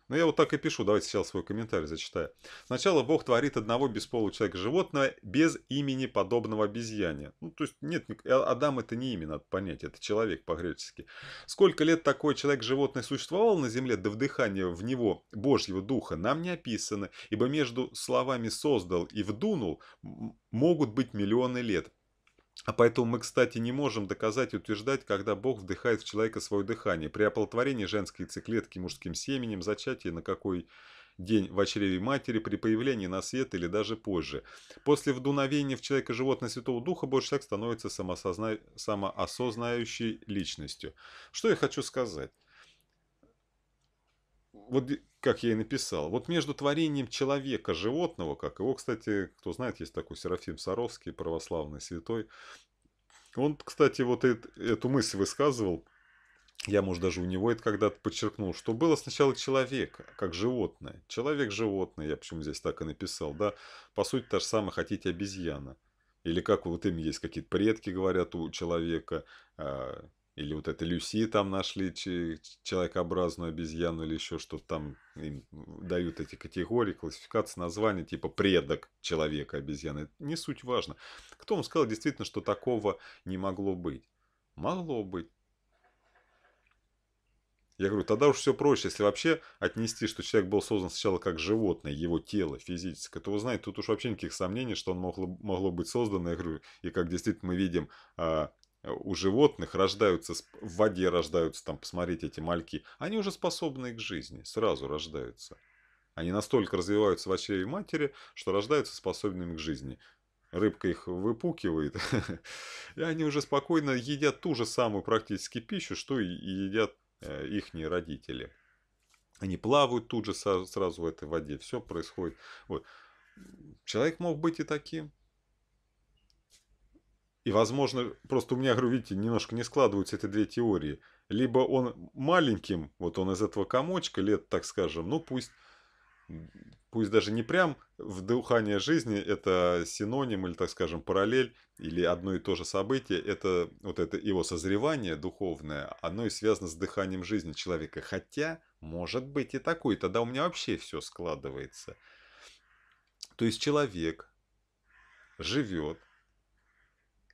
A: ну, я вот так и пишу, давайте сейчас свой комментарий зачитаю. Сначала Бог творит одного бесполого человека животного без имени подобного обезьяне. Ну, то есть, нет, а, Адам это не имя, надо понять, это человек по-гречески. Сколько лет такой человек-животное существовал на земле до вдыхания в него Божьего Духа, нам не описано, ибо между словами «создал» и «вдунул» могут быть миллионы лет. А поэтому мы, кстати, не можем доказать и утверждать, когда Бог вдыхает в человека свое дыхание. При оплодотворении женской циклетки мужским семенем, зачатии на какой день в чреве матери, при появлении на свет или даже позже. После вдуновения в человека животное Святого Духа больше человек становится самосозна... самоосознающей личностью. Что я хочу сказать? Вот как я и написал, вот между творением человека, животного, как его, кстати, кто знает, есть такой Серафим Саровский, православный святой, он, кстати, вот эту мысль высказывал, я, может, даже у него это когда-то подчеркнул, что было сначала человек, как животное. Человек-животное, я почему здесь так и написал, да. По сути, та же самая «хотите обезьяна». Или как вот им есть какие-то предки, говорят, у человека, а, или вот это Люси там нашли, человекообразную обезьяну или еще что-то там. Им дают эти категории, классификации, названия типа предок человека обезьяны. Не суть важно. Кто вам сказал действительно, что такого не могло быть? Могло быть. Я говорю, тогда уж все проще, если вообще отнести, что человек был создан сначала как животное, его тело физическое, то вы знаете, тут уж вообще никаких сомнений, что он могло, могло быть создано, я говорю, и как действительно мы видим, а, Э, у животных рождаются, в воде рождаются, там, посмотрите, эти мальки, они уже способны к жизни, сразу рождаются. Они настолько развиваются в очреве матери, что рождаются способными к жизни. Рыбка их выпукивает, и они уже спокойно едят ту же самую практически пищу, что и едят э, их родители. Они плавают тут же сразу в этой воде, все происходит. Вот. Человек мог быть и таким, и, возможно, просто у меня, говорю, видите, немножко не складываются эти две теории. Либо он маленьким, вот он из этого комочка, лет, так скажем, ну пусть, пусть даже не прям в вдыхание жизни, это синоним или, так скажем, параллель, или одно и то же событие, это вот это его созревание духовное, оно и связано с дыханием жизни человека. Хотя, может быть и такой, тогда у меня вообще все складывается. То есть человек живет,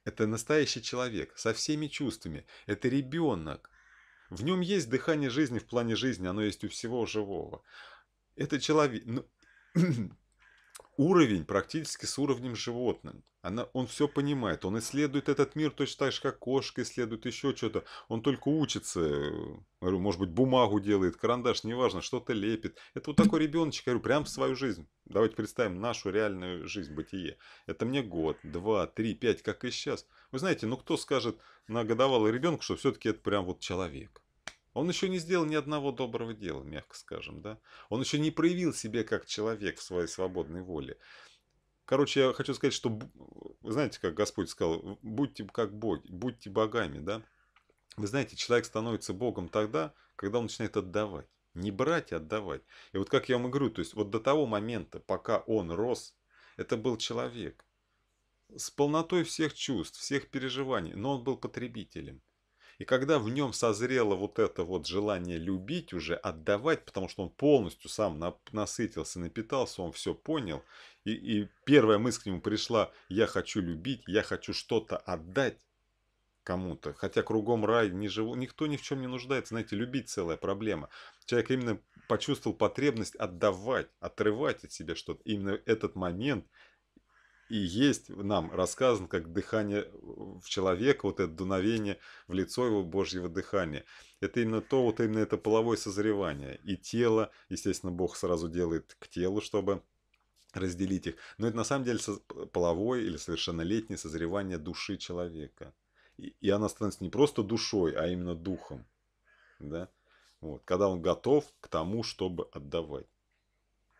A: это настоящий человек, со всеми чувствами. Это ребенок. В нем есть дыхание жизни в плане жизни, оно есть у всего живого. Это человек... Ну, уровень практически с уровнем животным. Она, он все понимает, он исследует этот мир точно так же, как кошка исследует еще что-то. Он только учится, э, говорю, может быть, бумагу делает, карандаш, неважно, что-то лепит. Это вот такой ребеночек, говорю, прям в свою жизнь. Давайте представим нашу реальную жизнь, бытие. Это мне год, два, три, пять, как и сейчас. Вы знаете, ну кто скажет на годовалый ребенку, что все-таки это прям вот человек. Он еще не сделал ни одного доброго дела, мягко скажем, да? Он еще не проявил себя как человек в своей свободной воле. Короче, я хочу сказать, что, вы знаете, как Господь сказал, будьте как боги, будьте богами, да? Вы знаете, человек становится богом тогда, когда он начинает отдавать. Не брать, а отдавать. И вот как я вам и говорю, то есть вот до того момента, пока он рос, это был человек с полнотой всех чувств, всех переживаний, но он был потребителем. И когда в нем созрело вот это вот желание любить уже, отдавать, потому что он полностью сам насытился, напитался, он все понял. И, и первая мысль к нему пришла, я хочу любить, я хочу что-то отдать кому-то. Хотя кругом рай, не живу, никто ни в чем не нуждается. Знаете, любить целая проблема. Человек именно почувствовал потребность отдавать, отрывать от себя что-то. Именно этот момент – и есть нам рассказан как дыхание в человека, вот это дуновение в лицо его Божьего дыхания. Это именно то, вот именно это половое созревание. И тело, естественно, Бог сразу делает к телу, чтобы разделить их. Но это на самом деле половое или совершеннолетнее созревание души человека. И она становится не просто душой, а именно духом. Да? Вот. Когда он готов к тому, чтобы отдавать.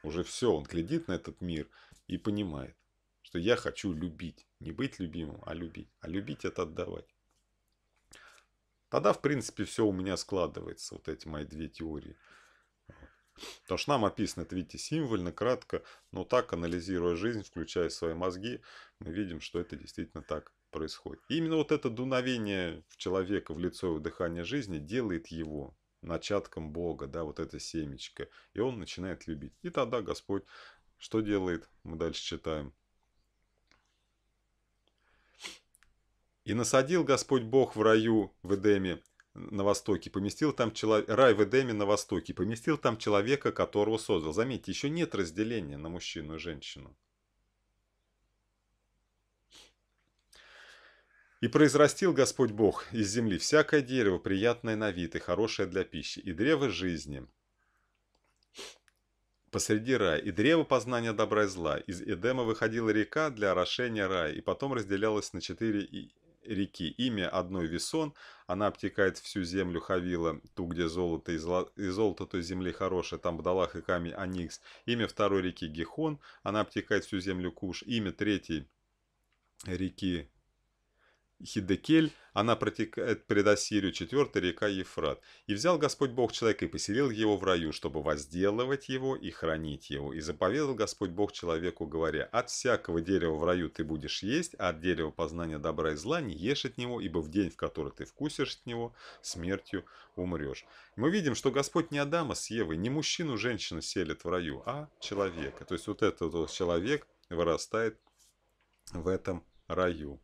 A: Уже все, он глядит на этот мир и понимает. Что я хочу любить. Не быть любимым, а любить. А любить это отдавать. Тогда, в принципе, все у меня складывается, вот эти мои две теории. Потому что нам описано, это, видите, символьно, кратко, но так, анализируя жизнь, включая свои мозги, мы видим, что это действительно так происходит. И именно вот это дуновение в человека, в лицо его дыхание жизни делает его начатком Бога, да, вот это семечко. И он начинает любить. И тогда Господь что делает? Мы дальше читаем. И насадил Господь Бог в раю в Эдеме на востоке, поместил там чело... рай в Эдеме на востоке, поместил там человека, которого создал. Заметьте, еще нет разделения на мужчину и женщину. «И произрастил Господь Бог из земли всякое дерево, приятное на вид и хорошее для пищи, и древо жизни посреди рая, и древо познания добра и зла. Из Эдема выходила река для орошения рая, и потом разделялась на четыре и реки. Имя одной Висон, она обтекает всю землю Хавила, ту, где золото, и, зло... и золото той земли хорошее, там Бдалах и камень Аникс. Имя второй реки Гихон, она обтекает всю землю Куш. Имя третьей реки Хидекель, она протекает пред Ассирию, четвертая река Ефрат. И взял Господь Бог человека и поселил его в раю, чтобы возделывать его и хранить его. И заповедал Господь Бог человеку, говоря, «От всякого дерева в раю ты будешь есть, а от дерева познания добра и зла не ешь от него, ибо в день, в который ты вкусишь от него, смертью умрешь». Мы видим, что Господь не Адама с Евой, не мужчину, женщину селит в раю, а человека. То есть вот этот вот человек вырастает в этом раю.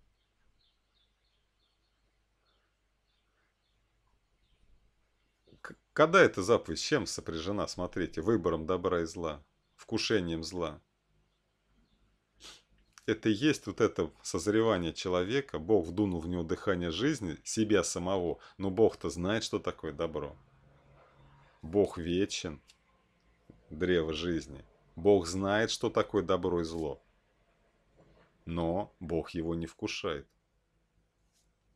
A: Когда эта заповедь с чем сопряжена, смотрите, выбором добра и зла, вкушением зла? Это и есть вот это созревание человека, Бог вдунул в него дыхание жизни, себя самого, но Бог-то знает, что такое добро. Бог вечен, древо жизни. Бог знает, что такое добро и зло. Но Бог его не вкушает.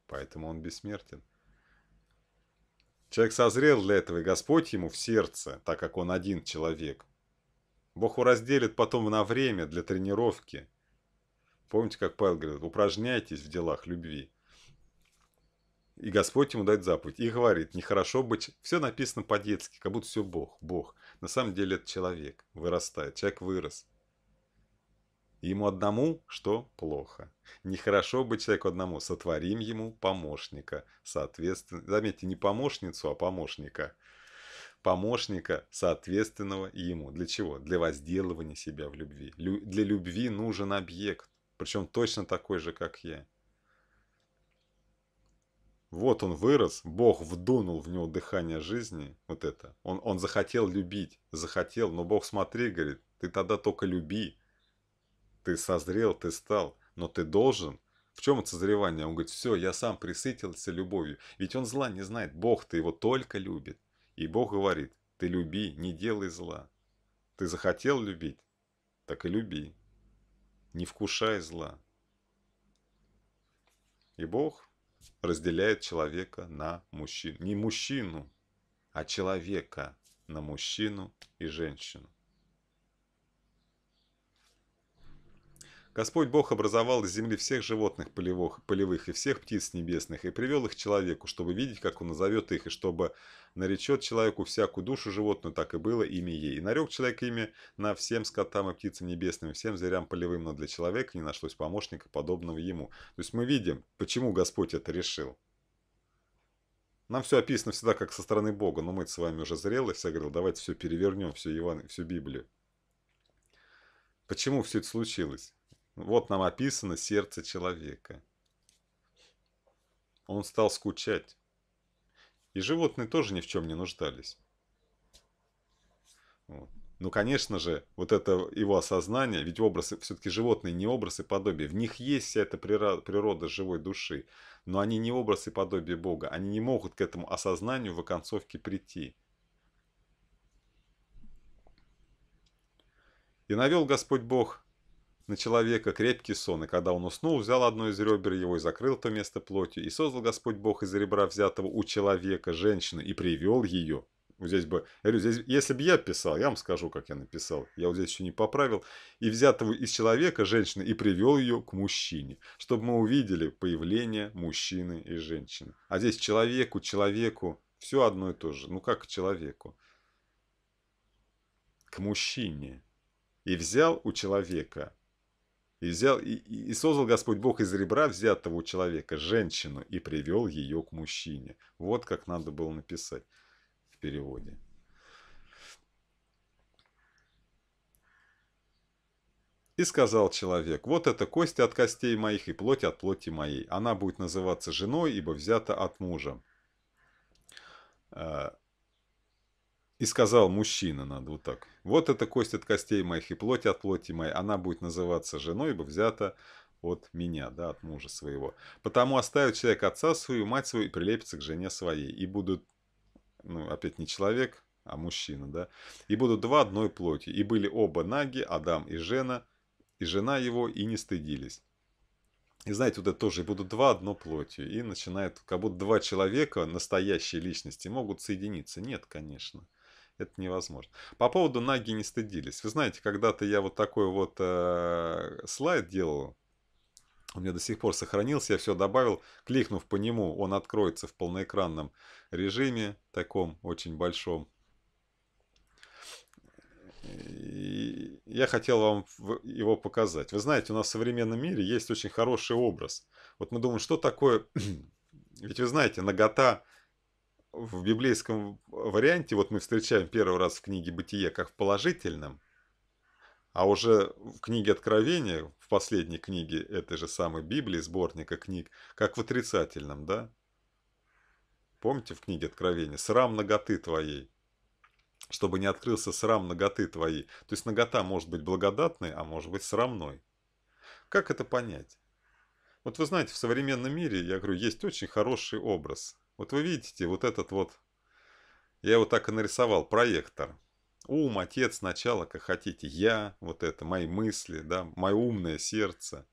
A: Поэтому он бессмертен. Человек созрел для этого, и Господь ему в сердце, так как он один человек. Бог уразделит потом на время для тренировки. Помните, как Павел говорит, упражняйтесь в делах любви. И Господь ему дает заповедь. И говорит, нехорошо быть... Все написано по-детски, как будто все Бог, Бог. На самом деле это человек вырастает, человек вырос. Ему одному, что плохо. Нехорошо быть человеку одному, сотворим ему помощника. Соответственно, заметьте, не помощницу, а помощника. Помощника, соответственного ему. Для чего? Для возделывания себя в любви. Лю для любви нужен объект, причем точно такой же, как я. Вот он вырос, Бог вдунул в него дыхание жизни, вот это. Он, он захотел любить, захотел, но Бог смотри, говорит, ты тогда только люби, ты созрел, ты стал, но ты должен. В чем это созревание? Он говорит, все, я сам присытился любовью. Ведь он зла не знает, бог ты его только любит. И Бог говорит, ты люби, не делай зла. Ты захотел любить, так и люби. Не вкушай зла. И Бог разделяет человека на мужчину. Не мужчину, а человека на мужчину и женщину. Господь Бог образовал из земли всех животных полевых, полевых и всех птиц небесных, и привел их человеку, чтобы видеть, как он назовет их, и чтобы наречет человеку всякую душу животную, так и было имя ей. И нарек человек имя на всем скотам и птицам небесным, и всем зверям полевым, но для человека не нашлось помощника, подобного ему. То есть мы видим, почему Господь это решил. Нам все описано всегда как со стороны Бога, но мы с вами уже зрелые, все говорил, давайте все перевернем, всю, Иван, всю Библию. Почему все это случилось? Вот нам описано сердце человека. Он стал скучать. И животные тоже ни в чем не нуждались. Вот. Ну, конечно же, вот это его осознание, ведь образы, все-таки животные не образы подобие. В них есть вся эта природа, природа живой души, но они не образы подобие Бога. Они не могут к этому осознанию в оконцовке прийти. И навел Господь Бог на человека крепкий сон, и когда он уснул, взял одно из ребер его и закрыл то место плотью, и создал Господь Бог из ребра взятого у человека женщину и привел ее. Здесь бы, я говорю, здесь, если бы я писал, я вам скажу, как я написал, я вот здесь еще не поправил, и взятого из человека женщины и привел ее к мужчине, чтобы мы увидели появление мужчины и женщины. А здесь человеку, человеку, все одно и то же, ну как к человеку, к мужчине. И взял у человека и, взял, и, и создал Господь Бог из ребра взятого у человека женщину и привел ее к мужчине. Вот как надо было написать в переводе. И сказал человек, вот это кость от костей моих и плоть от плоти моей. Она будет называться женой, ибо взята от мужа. Э, и сказал мужчина, надо вот так. Вот это кость от костей моих и плоть от плоти моей, она будет называться женой, ибо взята от меня, да, от мужа своего. Потому оставит человек отца свою, мать свою и прилепится к жене своей. И будут, ну, опять не человек, а мужчина, да. И будут два одной плоти. И были оба наги, Адам и Жена, и жена его, и не стыдились. И знаете, вот это тоже, и будут два одно плотью. И начинает, как будто два человека, настоящие личности, могут соединиться. Нет, конечно. Это невозможно. По поводу Наги не стыдились. Вы знаете, когда-то я вот такой вот э, слайд делал, у меня до сих пор сохранился, я все добавил, кликнув по нему, он откроется в полноэкранном режиме, таком очень большом. И я хотел вам его показать. Вы знаете, у нас в современном мире есть очень хороший образ. Вот мы думаем, что такое... Ведь вы знаете, нагота в библейском варианте вот мы встречаем первый раз в книге «Бытие» как в положительном, а уже в книге Откровения, в последней книге этой же самой Библии, сборника книг, как в отрицательном, да? Помните в книге Откровения? «Срам ноготы твоей» чтобы не открылся срам ноготы твоей. То есть ногота может быть благодатной, а может быть срамной. Как это понять? Вот вы знаете, в современном мире, я говорю, есть очень хороший образ – вот вы видите, вот этот вот, я его так и нарисовал, проектор. Ум, отец, начало, как хотите. Я, вот это, мои мысли, да, мое умное сердце.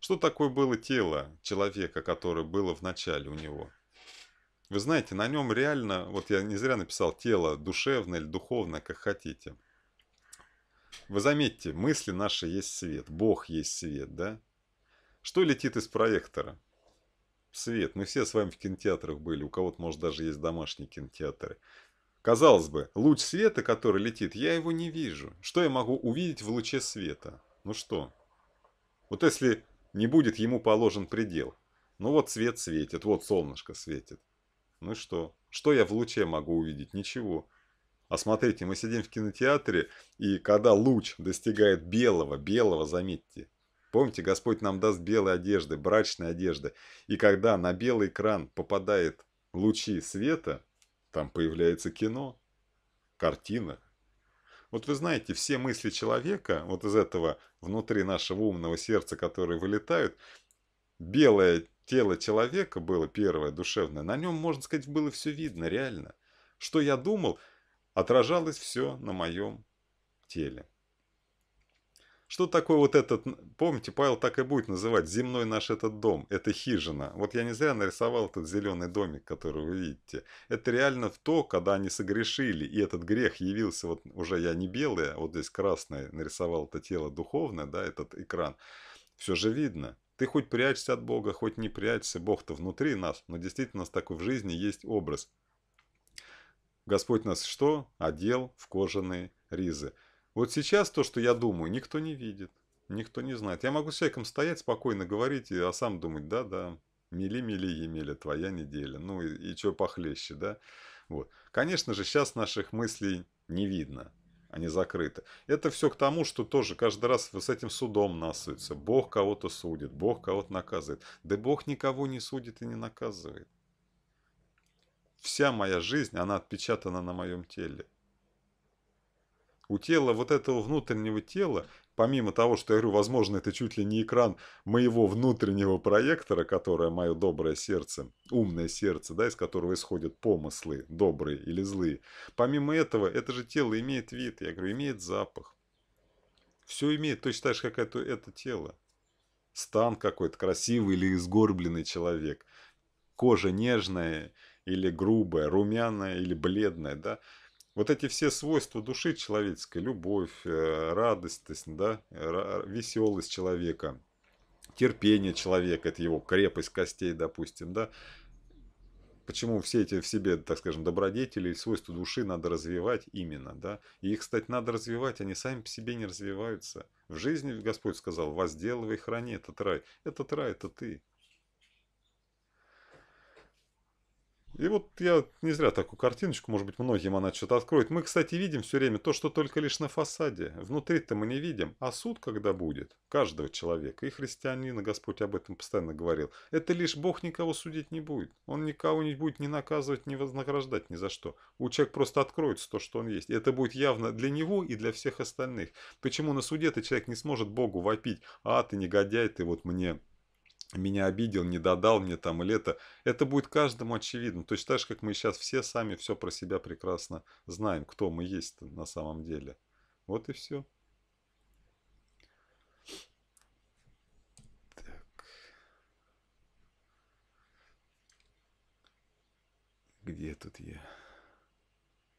A: Что такое было тело человека, которое было в начале у него? Вы знаете, на нем реально, вот я не зря написал тело душевное или духовное, как хотите. Вы заметьте, мысли наши есть свет, Бог есть свет, да? Что летит из проектора? Свет, мы все с вами в кинотеатрах были, у кого-то, может, даже есть домашние кинотеатры. Казалось бы, луч света, который летит, я его не вижу. Что я могу увидеть в луче света? Ну что? Вот если не будет ему положен предел. Ну вот свет светит, вот солнышко светит. Ну и что? Что я в луче могу увидеть? Ничего. А смотрите, мы сидим в кинотеатре, и когда луч достигает белого, белого, заметьте, Помните, Господь нам даст белые одежды, брачные одежды. И когда на белый экран попадает лучи света, там появляется кино, картина. Вот вы знаете, все мысли человека, вот из этого внутри нашего умного сердца, которые вылетают, белое тело человека было первое, душевное, на нем, можно сказать, было все видно, реально. Что я думал, отражалось все на моем теле. Что такое вот этот, помните, Павел так и будет называть, земной наш этот дом, это хижина. Вот я не зря нарисовал этот зеленый домик, который вы видите. Это реально в то, когда они согрешили, и этот грех явился, вот уже я не белый, а вот здесь красное нарисовал это тело духовное, да, этот экран. Все же видно. Ты хоть прячься от Бога, хоть не прячься, Бог-то внутри нас, но действительно у нас такой в жизни есть образ. Господь нас что? Одел в кожаные ризы. Вот сейчас то, что я думаю, никто не видит, никто не знает. Я могу с человеком стоять спокойно, говорить, а сам думать, да-да, мили-мили, Емеля, твоя неделя, ну и, и что похлеще, да? Вот. Конечно же, сейчас наших мыслей не видно, они закрыты. Это все к тому, что тоже каждый раз с этим судом насытся. Бог кого-то судит, Бог кого-то наказывает. Да Бог никого не судит и не наказывает. Вся моя жизнь, она отпечатана на моем теле. У тела вот этого внутреннего тела, помимо того, что я говорю, возможно, это чуть ли не экран моего внутреннего проектора, которое мое доброе сердце, умное сердце, да, из которого исходят помыслы, добрые или злые. Помимо этого, это же тело имеет вид, я говорю, имеет запах. Все имеет, точно так же, как это, это тело. Стан какой-то красивый или изгорбленный человек. Кожа нежная или грубая, румяная или бледная, да. Вот эти все свойства души человеческой, любовь, э, радость, да, э, веселость человека, терпение человека, это его крепость костей, допустим, да, почему все эти в себе, так скажем, добродетели, и свойства души надо развивать именно, да? И их, кстати, надо развивать, они сами по себе не развиваются. В жизни Господь сказал, возделывай, храни этот рай. Этот рай – это ты. И вот я не зря такую картиночку, может быть, многим она что-то откроет. Мы, кстати, видим все время то, что только лишь на фасаде. Внутри-то мы не видим. А суд когда будет? Каждого человека. И христианина, Господь об этом постоянно говорил. Это лишь Бог никого судить не будет. Он никого не будет ни наказывать, ни вознаграждать ни за что. У человека просто откроется то, что он есть. И это будет явно для него и для всех остальных. Почему на суде-то человек не сможет Богу вопить, а ты негодяй, ты вот мне меня обидел, не додал мне там или это. Это будет каждому очевидно. То есть так же, как мы сейчас все сами все про себя прекрасно знаем, кто мы есть на самом деле. Вот и все. Так. Где тут я?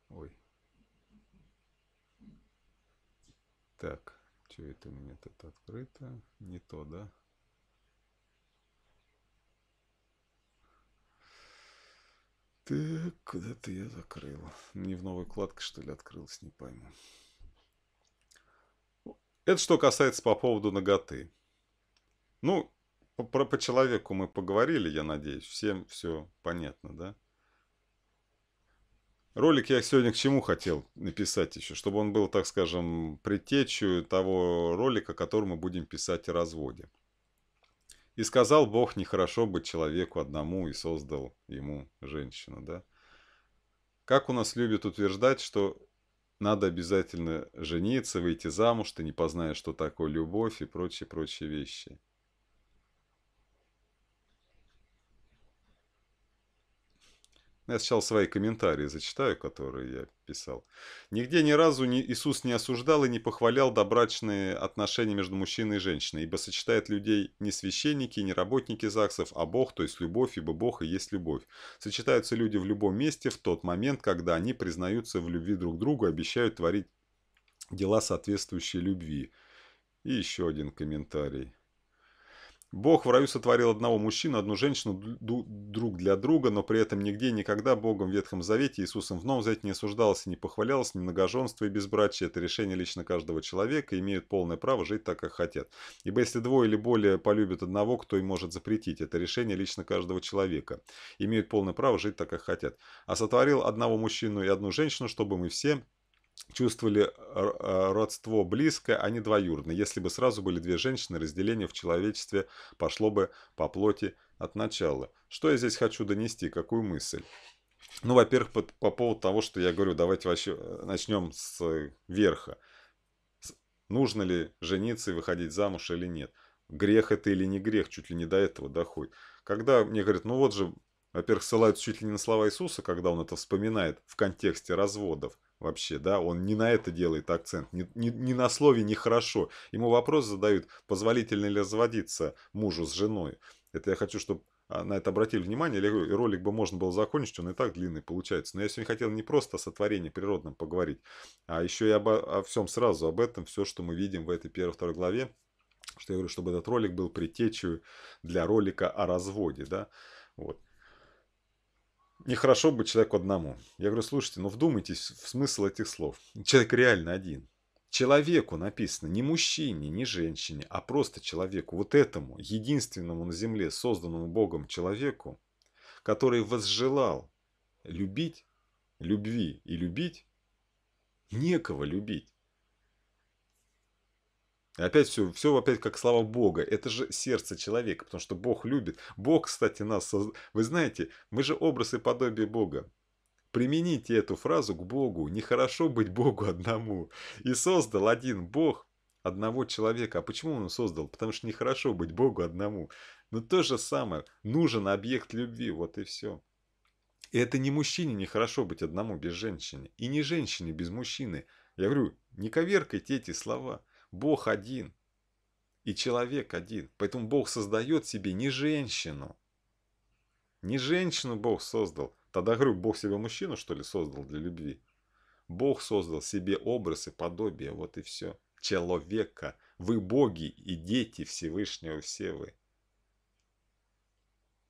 A: Ой. Так, что это у меня тут открыто? Не то, да? Так, куда-то я закрыл. Не в новой кладке, что ли, открылась, не пойму. Это что касается по поводу ноготы. Ну, по, про по человеку мы поговорили, я надеюсь. Всем все понятно, да? Ролик я сегодня к чему хотел написать еще, чтобы он был, так скажем, предтечью того ролика, который мы будем писать о разводе. И сказал Бог, нехорошо быть человеку одному, и создал ему женщину, да? Как у нас любят утверждать, что надо обязательно жениться, выйти замуж, ты не познаешь, что такое любовь и прочие-прочие вещи. Я сначала свои комментарии зачитаю, которые я писал. Нигде ни разу не, Иисус не осуждал и не похвалял добрачные отношения между мужчиной и женщиной, ибо сочетает людей не священники, не работники ЗАГСов, а Бог, то есть любовь, ибо Бог и есть любовь. Сочетаются люди в любом месте в тот момент, когда они признаются в любви друг к другу, обещают творить дела, соответствующие любви. И еще один комментарий. Бог в раю сотворил одного мужчину, одну женщину друг для друга, но при этом нигде никогда Богом в Ветхом Завете Иисусом в Новом Завете не осуждался, не похвалялся ни многоженство и безбрачие. Это решение лично каждого человека, и имеют полное право жить так, как хотят. Ибо если двое или более полюбят одного, кто и может запретить, это решение лично каждого человека. Имеют полное право жить так, как хотят. А сотворил одного мужчину и одну женщину, чтобы мы все чувствовали э, э, родство близкое, а не двоюродное. Если бы сразу были две женщины, разделение в человечестве пошло бы по плоти от начала. Что я здесь хочу донести, какую мысль? Ну, во-первых, по, по поводу того, что я говорю, давайте вообще э, начнем с верха. Нужно ли жениться и выходить замуж или нет? Грех это или не грех, чуть ли не до этого доходит. Когда мне говорят, ну вот же, во-первых, ссылают чуть ли не на слова Иисуса, когда он это вспоминает в контексте разводов – вообще, да, он не на это делает акцент, не, не, не на слове «нехорошо». Ему вопрос задают, позволительно ли разводиться мужу с женой. Это я хочу, чтобы а, на это обратили внимание, ролик бы можно было закончить, он и так длинный получается. Но я сегодня хотел не просто о сотворении природном поговорить, а еще и обо, о всем сразу, об этом, все, что мы видим в этой первой-второй главе, что я говорю, чтобы этот ролик был предтечью для ролика о разводе, да, вот. Нехорошо быть человеку одному. Я говорю, слушайте, ну вдумайтесь в смысл этих слов. Человек реально один. Человеку написано, не мужчине, не женщине, а просто человеку, вот этому, единственному на земле созданному Богом человеку, который возжелал любить, любви и любить, некого любить. И опять все, все опять как слава Бога. Это же сердце человека, потому что Бог любит. Бог, кстати, нас создал. Вы знаете, мы же образ и подобие Бога. Примените эту фразу к Богу. Нехорошо быть Богу одному. И создал один Бог одного человека. А почему он создал? Потому что нехорошо быть Богу одному. Но ну, то же самое. Нужен объект любви. Вот и все. И это не мужчине нехорошо быть одному без женщины. И не женщине без мужчины. Я говорю, не коверкайте эти слова. Бог один. И человек один. Поэтому Бог создает себе не женщину. Не женщину Бог создал. Тогда говорю, Бог себе мужчину, что ли, создал для любви? Бог создал себе образ и подобие, вот и все. Человека. Вы боги и дети Всевышнего все вы.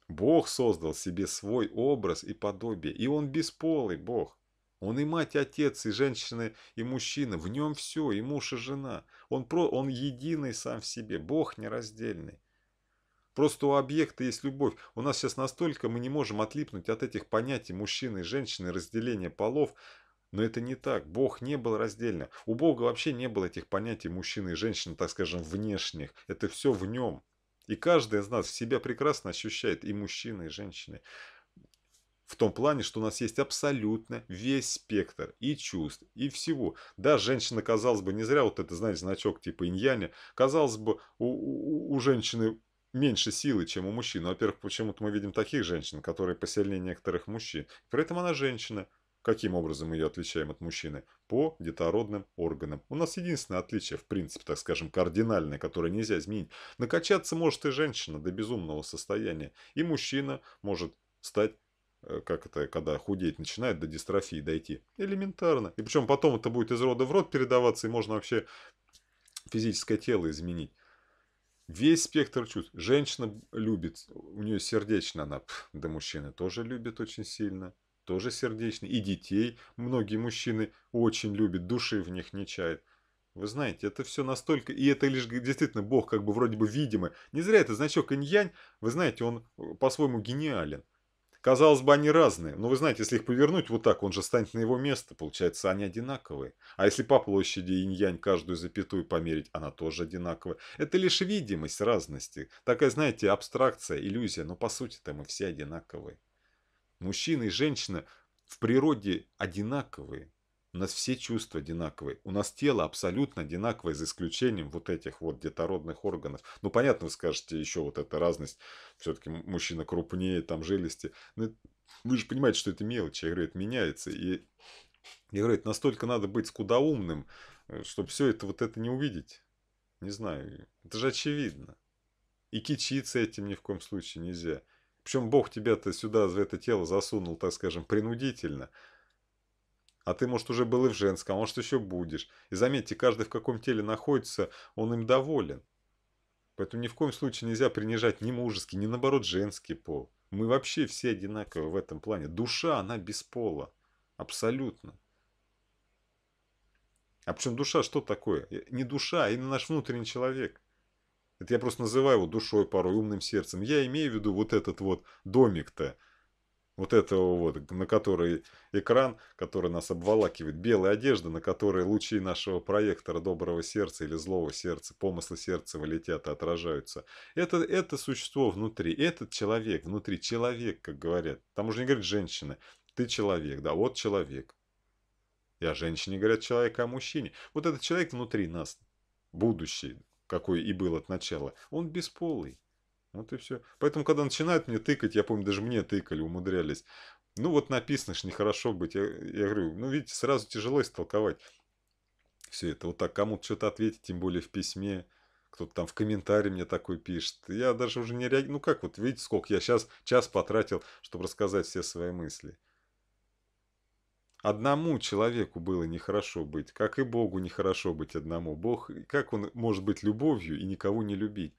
A: Бог создал себе свой образ и подобие. И он бесполый Бог. Он и мать, и отец, и женщина, и мужчина. В нем все, и муж, и жена. Он, про, он единый сам в себе, Бог нераздельный. Просто у объекта есть любовь. У нас сейчас настолько мы не можем отлипнуть от этих понятий мужчины и женщины, разделения полов. Но это не так. Бог не был раздельно. У Бога вообще не было этих понятий мужчины и женщины, так скажем, внешних. Это все в нем. И каждый из нас в себя прекрасно ощущает и мужчины, и женщины. В том плане, что у нас есть абсолютно весь спектр и чувств, и всего. Да, женщина, казалось бы, не зря вот это, знаете, значок типа иньяня. Казалось бы, у, у, у женщины меньше силы, чем у мужчин. Во-первых, почему-то мы видим таких женщин, которые посильнее некоторых мужчин. При этом она женщина. Каким образом мы ее отличаем от мужчины? По детородным органам. У нас единственное отличие, в принципе, так скажем, кардинальное, которое нельзя изменить. Накачаться может и женщина до безумного состояния. И мужчина может стать Э, как это, когда худеть начинает до дистрофии дойти. Элементарно. И причем потом это будет из рода в род передаваться, и можно вообще физическое тело изменить. Весь спектр чувств. Женщина любит, у нее сердечно она, пф, да мужчины тоже любят очень сильно, тоже сердечно. И детей многие мужчины очень любят, души в них не чает. Вы знаете, это все настолько, и это лишь действительно бог как бы вроде бы видимый. Не зря это значок инь-янь, вы знаете, он э, по-своему гениален. Казалось бы, они разные, но вы знаете, если их повернуть вот так, он же станет на его место, получается, они одинаковые. А если по площади инь-янь каждую запятую померить, она тоже одинаковая. Это лишь видимость разности, такая, знаете, абстракция, иллюзия, но по сути-то мы все одинаковые. Мужчины и женщины в природе одинаковые, у нас все чувства одинаковые. У нас тело абсолютно одинаковое, за исключением вот этих вот детородных органов. Ну, понятно, вы скажете, еще вот эта разность. Все-таки мужчина крупнее, там, жилисти. Ну вы же понимаете, что это мелочи. Я говорю, это меняется. И я говорю, это настолько надо быть скудоумным, э, чтобы все это вот это не увидеть. Не знаю, это же очевидно. И кичиться этим ни в коем случае нельзя. Причем Бог тебя-то сюда, в это тело засунул, так скажем, принудительно – а ты, может, уже был и в женском, а может, еще будешь. И заметьте, каждый в каком теле находится, он им доволен. Поэтому ни в коем случае нельзя принижать ни мужеский, ни наоборот женский пол. Мы вообще все одинаковы в этом плане. Душа, она без пола. Абсолютно. А причем душа что такое? Э, не душа, а именно наш внутренний человек. Это я просто называю его душой порой, умным сердцем. Я имею в виду вот этот вот домик-то, вот этого вот, на который экран, который нас обволакивает, белая одежда, на которой лучи нашего проектора доброго сердца или злого сердца, помыслы сердца вылетят и отражаются. Это, это существо внутри, этот человек внутри, человек, как говорят. Там уже не говорят женщины, ты человек, да, вот человек. И о женщине говорят человека, а о мужчине. Вот этот человек внутри нас, будущий, какой и был от начала, он бесполый. Вот и все. Поэтому, когда начинают мне тыкать, я помню, даже мне тыкали, умудрялись. Ну вот написано, что нехорошо быть. Я, я говорю, ну видите, сразу тяжело истолковать все это. Вот так кому-то что-то ответить, тем более в письме. Кто-то там в комментарии мне такой пишет. Я даже уже не реагирую. Ну как вот, видите, сколько я сейчас час потратил, чтобы рассказать все свои мысли. Одному человеку было нехорошо быть, как и Богу нехорошо быть одному. Бог, как он может быть любовью и никого не любить?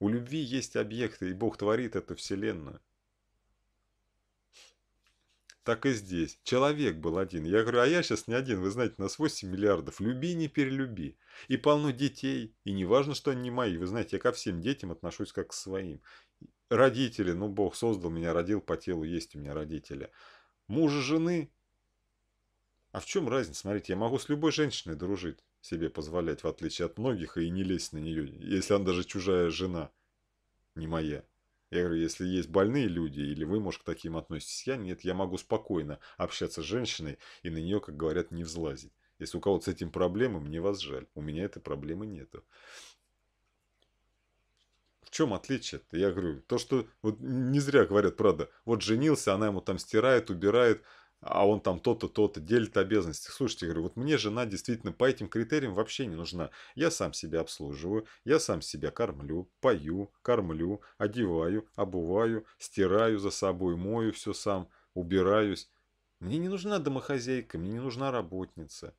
A: У любви есть объекты, и Бог творит эту вселенную. Так и здесь. Человек был один. Я говорю, а я сейчас не один, вы знаете, нас 8 миллиардов. Люби, не перелюби. И полно детей. И не важно, что они мои. Вы знаете, я ко всем детям отношусь как к своим. Родители, ну Бог создал меня, родил по телу, есть у меня родители. Мужа, жены. А в чем разница? Смотрите, я могу с любой женщиной дружить себе позволять, в отличие от многих, и не лезть на нее, если она даже чужая жена, не моя. Я говорю, если есть больные люди, или вы, может, к таким относитесь, я нет, я могу спокойно общаться с женщиной и на нее, как говорят, не взлазить. Если у кого-то с этим проблемы, мне вас жаль. У меня этой проблемы нету. В чем отличие -то? Я говорю, то, что вот не зря говорят, правда, вот женился, она ему там стирает, убирает, а он там то-то, то-то, делит обязанности. Слушайте, я говорю, вот мне жена действительно по этим критериям вообще не нужна. Я сам себя обслуживаю, я сам себя кормлю, пою, кормлю, одеваю, обуваю, стираю за собой, мою все сам, убираюсь. Мне не нужна домохозяйка, мне не нужна работница.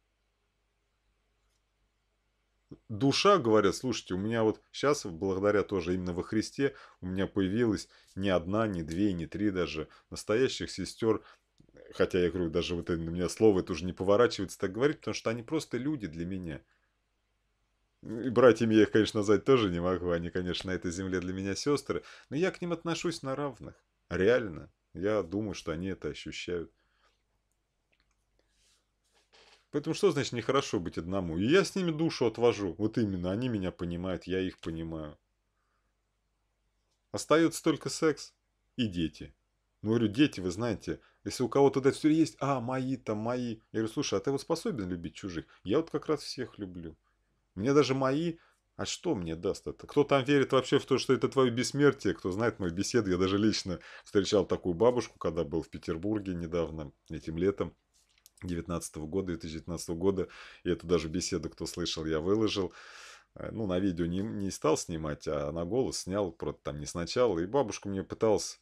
A: Душа, говорят, слушайте, у меня вот сейчас, благодаря тоже именно во Христе, у меня появилась не одна, не две, не три даже настоящих сестер хотя я говорю, даже вот у меня слово это уже не поворачивается так говорить, потому что они просто люди для меня. Ну и братьями я их, конечно, назвать тоже не могу, они, конечно, на этой земле для меня сестры, но я к ним отношусь на равных, реально. Я думаю, что они это ощущают. Поэтому что значит нехорошо быть одному? И я с ними душу отвожу. Вот именно, они меня понимают, я их понимаю. Остается только секс и дети. Ну, говорю, дети, вы знаете, если у кого-то это все есть, а, мои там, мои. Я говорю, слушай, а ты вот способен любить чужих? Я вот как раз всех люблю. Мне даже мои, а что мне даст это? Кто там верит вообще в то, что это твое бессмертие? Кто знает мою беседу, я даже лично встречал такую бабушку, когда был в Петербурге недавно, этим летом. 19 года, 2019 года, и эту даже беседу, кто слышал, я выложил э, ну, на видео не, не стал снимать, а на голос снял, просто там не сначала. И бабушка мне пыталась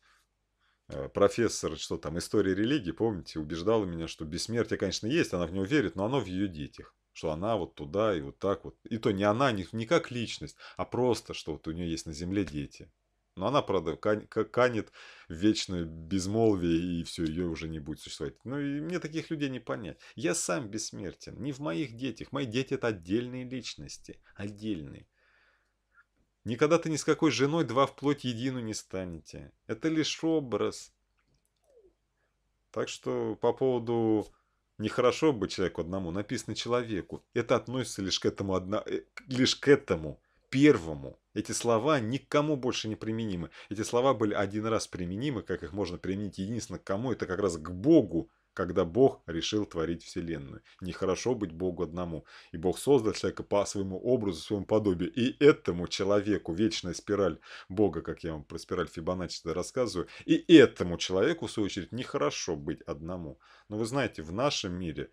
A: Э, профессор, что там, истории религии, помните, убеждала меня, что бессмертие, конечно, есть, она в него верит, но оно в ее детях. Что она вот туда и вот так вот. И то не она, не, не как личность, а просто, что вот у нее есть на земле дети. Но она, правда, канет в вечное безмолвие, и все, ее уже не будет существовать. Ну и мне таких людей не понять. Я сам бессмертен, не в моих детях. Мои дети – это отдельные личности, отдельные. Никогда ты ни с какой женой два вплоть едину не станете. Это лишь образ. Так что по поводу нехорошо быть человеку одному, написано человеку. Это относится лишь к этому, одна... Э, лишь к этому первому. Эти слова никому больше не применимы. Эти слова были один раз применимы, как их можно применить единственно к кому, это как раз к Богу, когда Бог решил творить Вселенную. Нехорошо быть Богу одному. И Бог создал человека по своему образу, своему подобию. И этому человеку, вечная спираль Бога, как я вам про спираль Фибоначчи рассказываю, и этому человеку, в свою очередь, нехорошо быть одному. Но вы знаете, в нашем мире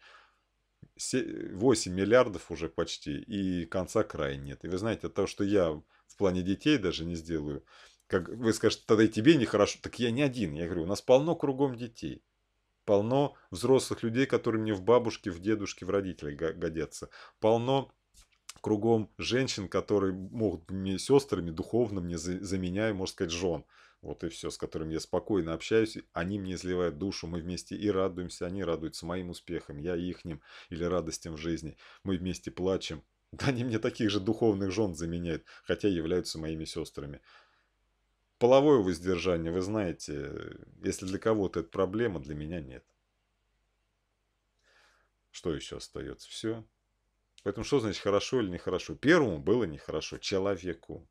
A: 8 миллиардов уже почти, и конца края нет. И вы знаете, от того, что я в плане детей даже не сделаю, как вы скажете, тогда и тебе нехорошо, так я не один. Я говорю, у нас полно кругом детей полно взрослых людей, которые мне в бабушке, в дедушке, в родителей годятся. Полно кругом женщин, которые могут мне сестрами духовно мне за, за можно сказать, жен. Вот и все, с которыми я спокойно общаюсь, они мне изливают душу, мы вместе и радуемся, они радуются моим успехам, я ихним или радостям в жизни, мы вместе плачем. Да они мне таких же духовных жен заменяют, хотя являются моими сестрами. Половое воздержание, вы знаете, если для кого-то это проблема, для меня нет. Что еще остается? Все. Поэтому что значит хорошо или нехорошо? Первому было нехорошо человеку.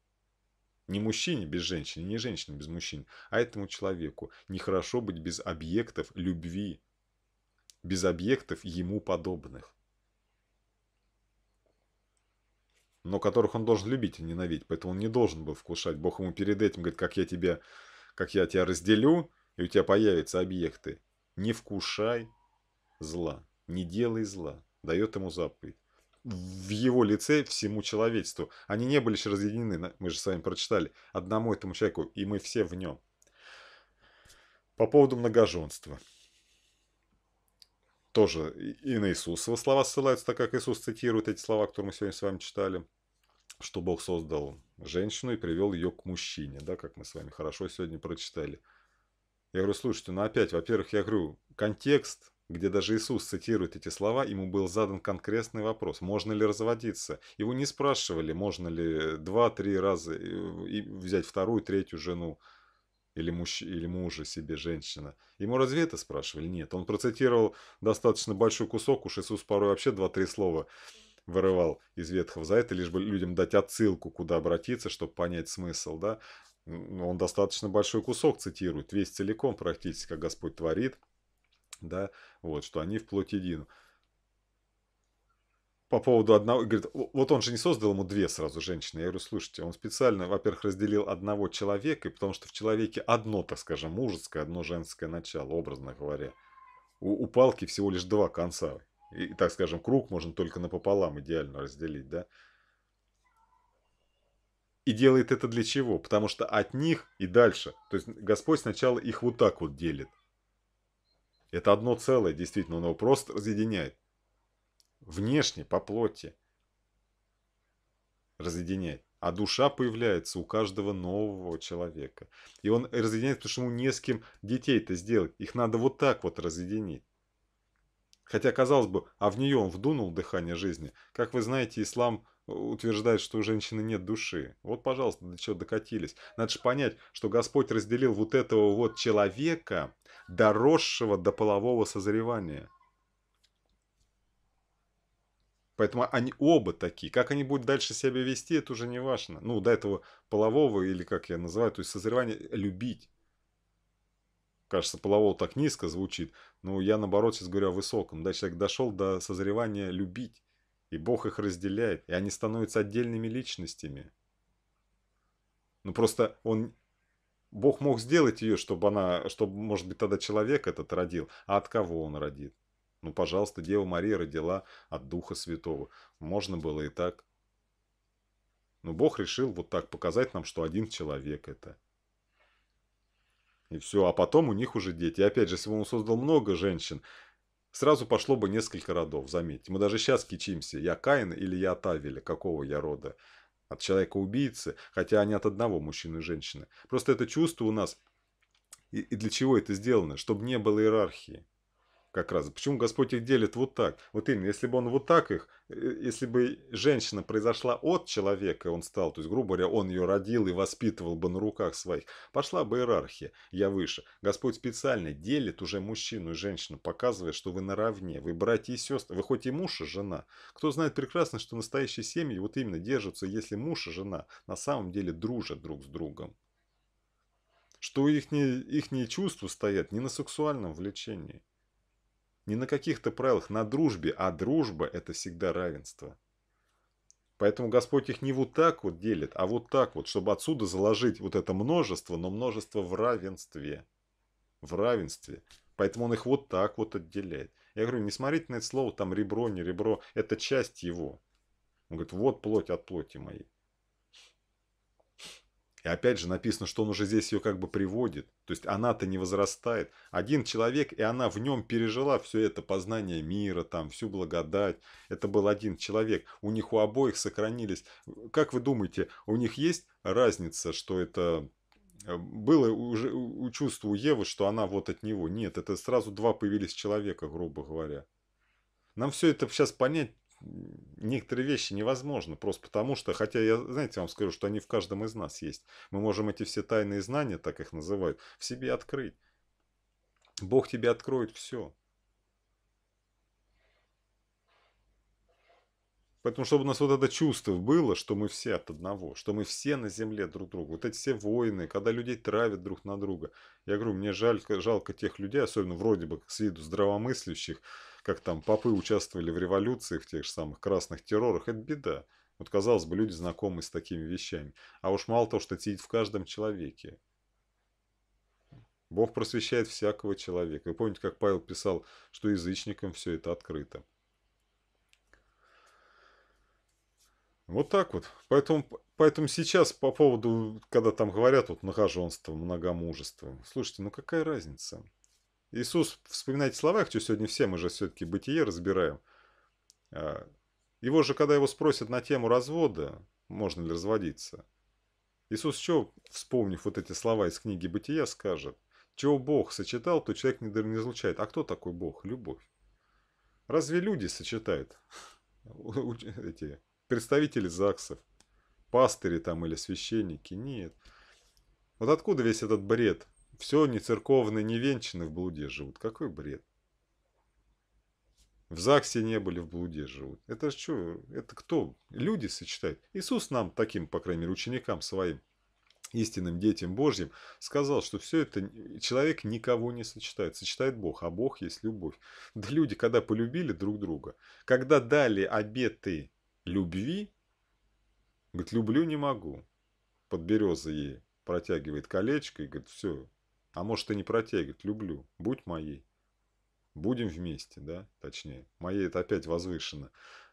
A: Не мужчине без женщины, не женщине без мужчин, а этому человеку. Нехорошо быть без объектов любви, без объектов ему подобных. но которых он должен любить и ненавидеть, поэтому он не должен был вкушать. Бог ему перед этим говорит, как я тебя, как я тебя разделю, и у тебя появятся объекты. Не вкушай зла, не делай зла, дает ему заповедь. В его лице всему человечеству. Они не были еще разъединены, мы же с вами прочитали, одному этому человеку, и мы все в нем. По поводу многоженства. Тоже и на Иисусова слова ссылаются, так как Иисус цитирует эти слова, которые мы сегодня с вами читали что Бог создал женщину и привел ее к мужчине, да, как мы с вами хорошо сегодня прочитали. Я говорю, слушайте, ну опять, во-первых, я говорю, контекст, где даже Иисус цитирует эти слова, ему был задан конкретный вопрос, можно ли разводиться. Его не спрашивали, можно ли два-три раза э, взять вторую, третью жену или, муж, или мужа себе женщина. Ему разве это спрашивали? Нет. Он процитировал достаточно большой кусок, уж Иисус порой вообще два-три слова вырывал из ветхого это лишь бы людям дать отсылку, куда обратиться, чтобы понять смысл, да, он достаточно большой кусок цитирует, весь целиком практически, как Господь творит, да, вот, что они в плоть едину. По поводу одного, говорит, вот он же не создал ему две сразу женщины. Я говорю, слушайте, он специально, во-первых, разделил одного человека, потому что в человеке одно, так скажем, мужеское, одно женское начало, образно говоря. У, у палки всего лишь два конца. И, так скажем, круг можно только напополам идеально разделить, да? И делает это для чего? Потому что от них и дальше. То есть Господь сначала их вот так вот делит. Это одно целое, действительно, он его просто разъединяет. Внешне, по плоти. Разъединяет. А душа появляется у каждого нового человека. И он разъединяет, потому что ему не с кем детей-то сделать. Их надо вот так вот разъединить. Хотя, казалось бы, а в нее он вдунул дыхание жизни. Как вы знаете, ислам э, утверждает, что у женщины нет души. Вот, пожалуйста, до чего докатились. Надо же понять, что Господь разделил вот этого вот человека, доросшего до полового созревания. Поэтому они оба такие. Как они будут дальше себя вести, это уже не важно. Ну, до этого полового, или как я называю, то есть созревание любить кажется, полового так низко звучит, но я наоборот сейчас говорю о высоком. Да, человек дошел до созревания любить, и Бог их разделяет, и они становятся отдельными личностями. Ну просто он... Бог мог сделать ее, чтобы она, чтобы, может быть, тогда человек этот родил, а от кого он родит? Ну, пожалуйста, Дева Мария родила от Духа Святого. Можно было и так. Но Бог решил вот так показать нам, что один человек это – и все, а потом у них уже дети. И опять же, если бы он создал много женщин, сразу пошло бы несколько родов, заметьте. Мы даже сейчас кичимся, я Каин или я Тавеля, какого я рода. От человека-убийцы, хотя они от одного мужчины и женщины. Просто это чувство у нас. и для чего это сделано? Чтобы не было иерархии как раз. Почему Господь их делит вот так? Вот именно, если бы он вот так их, э, если бы женщина произошла от человека, он стал, то есть, грубо говоря, он ее родил и воспитывал бы на руках своих, пошла бы иерархия, я выше. Господь специально делит уже мужчину и женщину, показывая, что вы наравне, вы братья и сестры, вы хоть и муж и жена. Кто знает прекрасно, что настоящие семьи вот именно держатся, если муж и жена на самом деле дружат друг с другом что их не, их не чувства стоят не на сексуальном влечении, не на каких-то правилах, на дружбе, а дружба – это всегда равенство. Поэтому Господь их не вот так вот делит, а вот так вот, чтобы отсюда заложить вот это множество, но множество в равенстве. В равенстве. Поэтому он их вот так вот отделяет. Я говорю, не смотрите на это слово, там ребро, не ребро, это часть его. Он говорит, вот плоть от плоти моей. И опять же написано, что он уже здесь ее как бы приводит. То есть она-то не возрастает. Один человек, и она в нем пережила все это познание мира, там, всю благодать. Это был один человек. У них у обоих сохранились. Как вы думаете, у них есть разница, что это э, было уже у чувства у Евы, что она вот от него. Нет, это сразу два появились человека, грубо говоря. Нам все это сейчас понять некоторые вещи невозможно, просто потому что, хотя я, знаете, вам скажу, что они в каждом из нас есть. Мы можем эти все тайные знания, так их называют, в себе открыть. Бог тебе откроет все. Поэтому, чтобы у нас вот это чувство было, что мы все от одного, что мы все на земле друг друга. Вот эти все войны, когда людей травят друг на друга. Я говорю, мне жалко, жалко тех людей, особенно вроде бы с виду здравомыслящих, как там попы участвовали в революции, в тех же самых красных террорах, это беда. Вот, казалось бы, люди знакомы с такими вещами. А уж мало того, что это сидит в каждом человеке. Бог просвещает всякого человека. Вы помните, как Павел писал, что язычникам все это открыто. Вот так вот. Поэтому, поэтому сейчас по поводу, когда там говорят, вот нахоженство, многомужество. Слушайте, ну какая разница? Иисус, вспоминайте слова, хотя сегодня все мы же все-таки бытие разбираем. А, его же, когда его спросят на тему развода, можно ли разводиться, Иисус что, вспомнив вот эти слова из книги «Бытия», скажет? Чего Бог сочетал, то человек не излучает. А кто такой Бог? Любовь. Разве люди сочетают? Эти представители ЗАГСов, пастыри там или священники? Нет. Вот откуда весь этот бред все не церковные, не венчаны в блуде живут. Какой бред. В ЗАГСе не были, в блуде живут. Это что? Это кто? Люди сочетают. Иисус нам, таким, по крайней мере, ученикам своим, истинным детям Божьим, сказал, что все это человек никого не сочетает. Сочетает Бог, а Бог есть любовь. Да люди, когда полюбили друг друга, когда дали обеты любви, говорит, люблю не могу. Под березой ей протягивает колечко и говорит, все, а может и не протягивать, люблю, будь моей. Будем вместе, да, точнее. Моей это опять возвышено,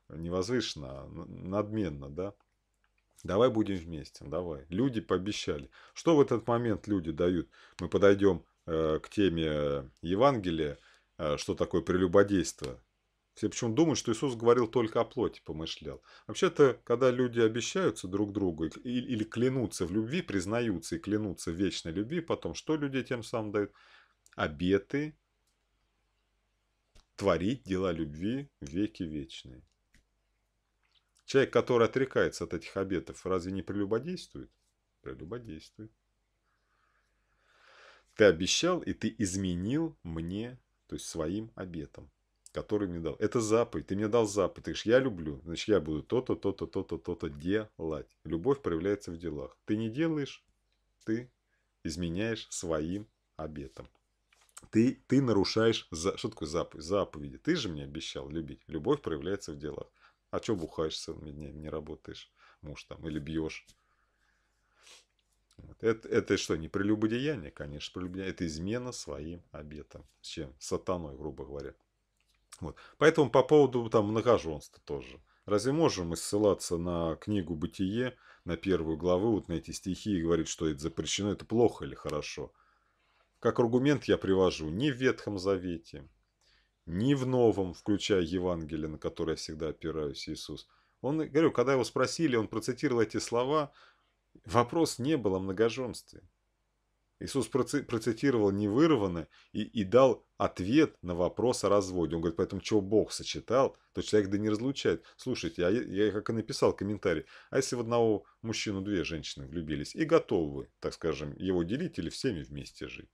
A: Не возвышено, а надменно, да. Давай будем вместе, давай. Люди пообещали. Что в этот момент люди дают? Мы подойдем э, к теме Евангелия, э, что такое прелюбодейство все почему думают, что Иисус говорил только о плоти, помышлял. Вообще-то, когда люди обещаются друг другу или, клянутся в любви, признаются и клянутся в вечной любви, потом что люди тем самым дают? Обеты творить дела любви веки вечные. Человек, который отрекается от этих обетов, разве не прелюбодействует? Прелюбодействует. Ты обещал, и ты изменил мне, то есть своим обетом который мне дал. Это заповедь. Ты мне дал заповедь. Ты говоришь, я люблю. Значит, я буду то-то, то-то, то-то, то-то делать. Любовь проявляется в делах. Ты не делаешь, ты изменяешь своим обетом. Ты, ты нарушаешь... За... Что такое заповедь? Заповеди. Ты же мне обещал любить. Любовь проявляется в делах. А что бухаешь целыми днями, не работаешь? Муж там или бьешь? Вот. Это, это что, не прелюбодеяние, конечно, прелюбодеяние. Это измена своим обетом. С чем? Сатаной, грубо говоря. Вот. Поэтому по поводу там многоженства тоже. Разве можем мы ссылаться на книгу «Бытие», на первую главу, вот на эти стихи и говорить, что это запрещено, это плохо или хорошо? Как аргумент я привожу ни в Ветхом Завете, ни в Новом, включая Евангелие, на которое я всегда опираюсь, Иисус. Он, говорю, когда его спросили, он процитировал эти слова, вопрос не был о многоженстве. Иисус процитировал невырванно и, и дал ответ на вопрос о разводе. Он говорит, поэтому чего Бог сочетал, то человек да не разлучает. Слушайте, а я, я как и написал комментарий, а если в одного мужчину две женщины влюбились и готовы, так скажем, его делить или всеми вместе жить?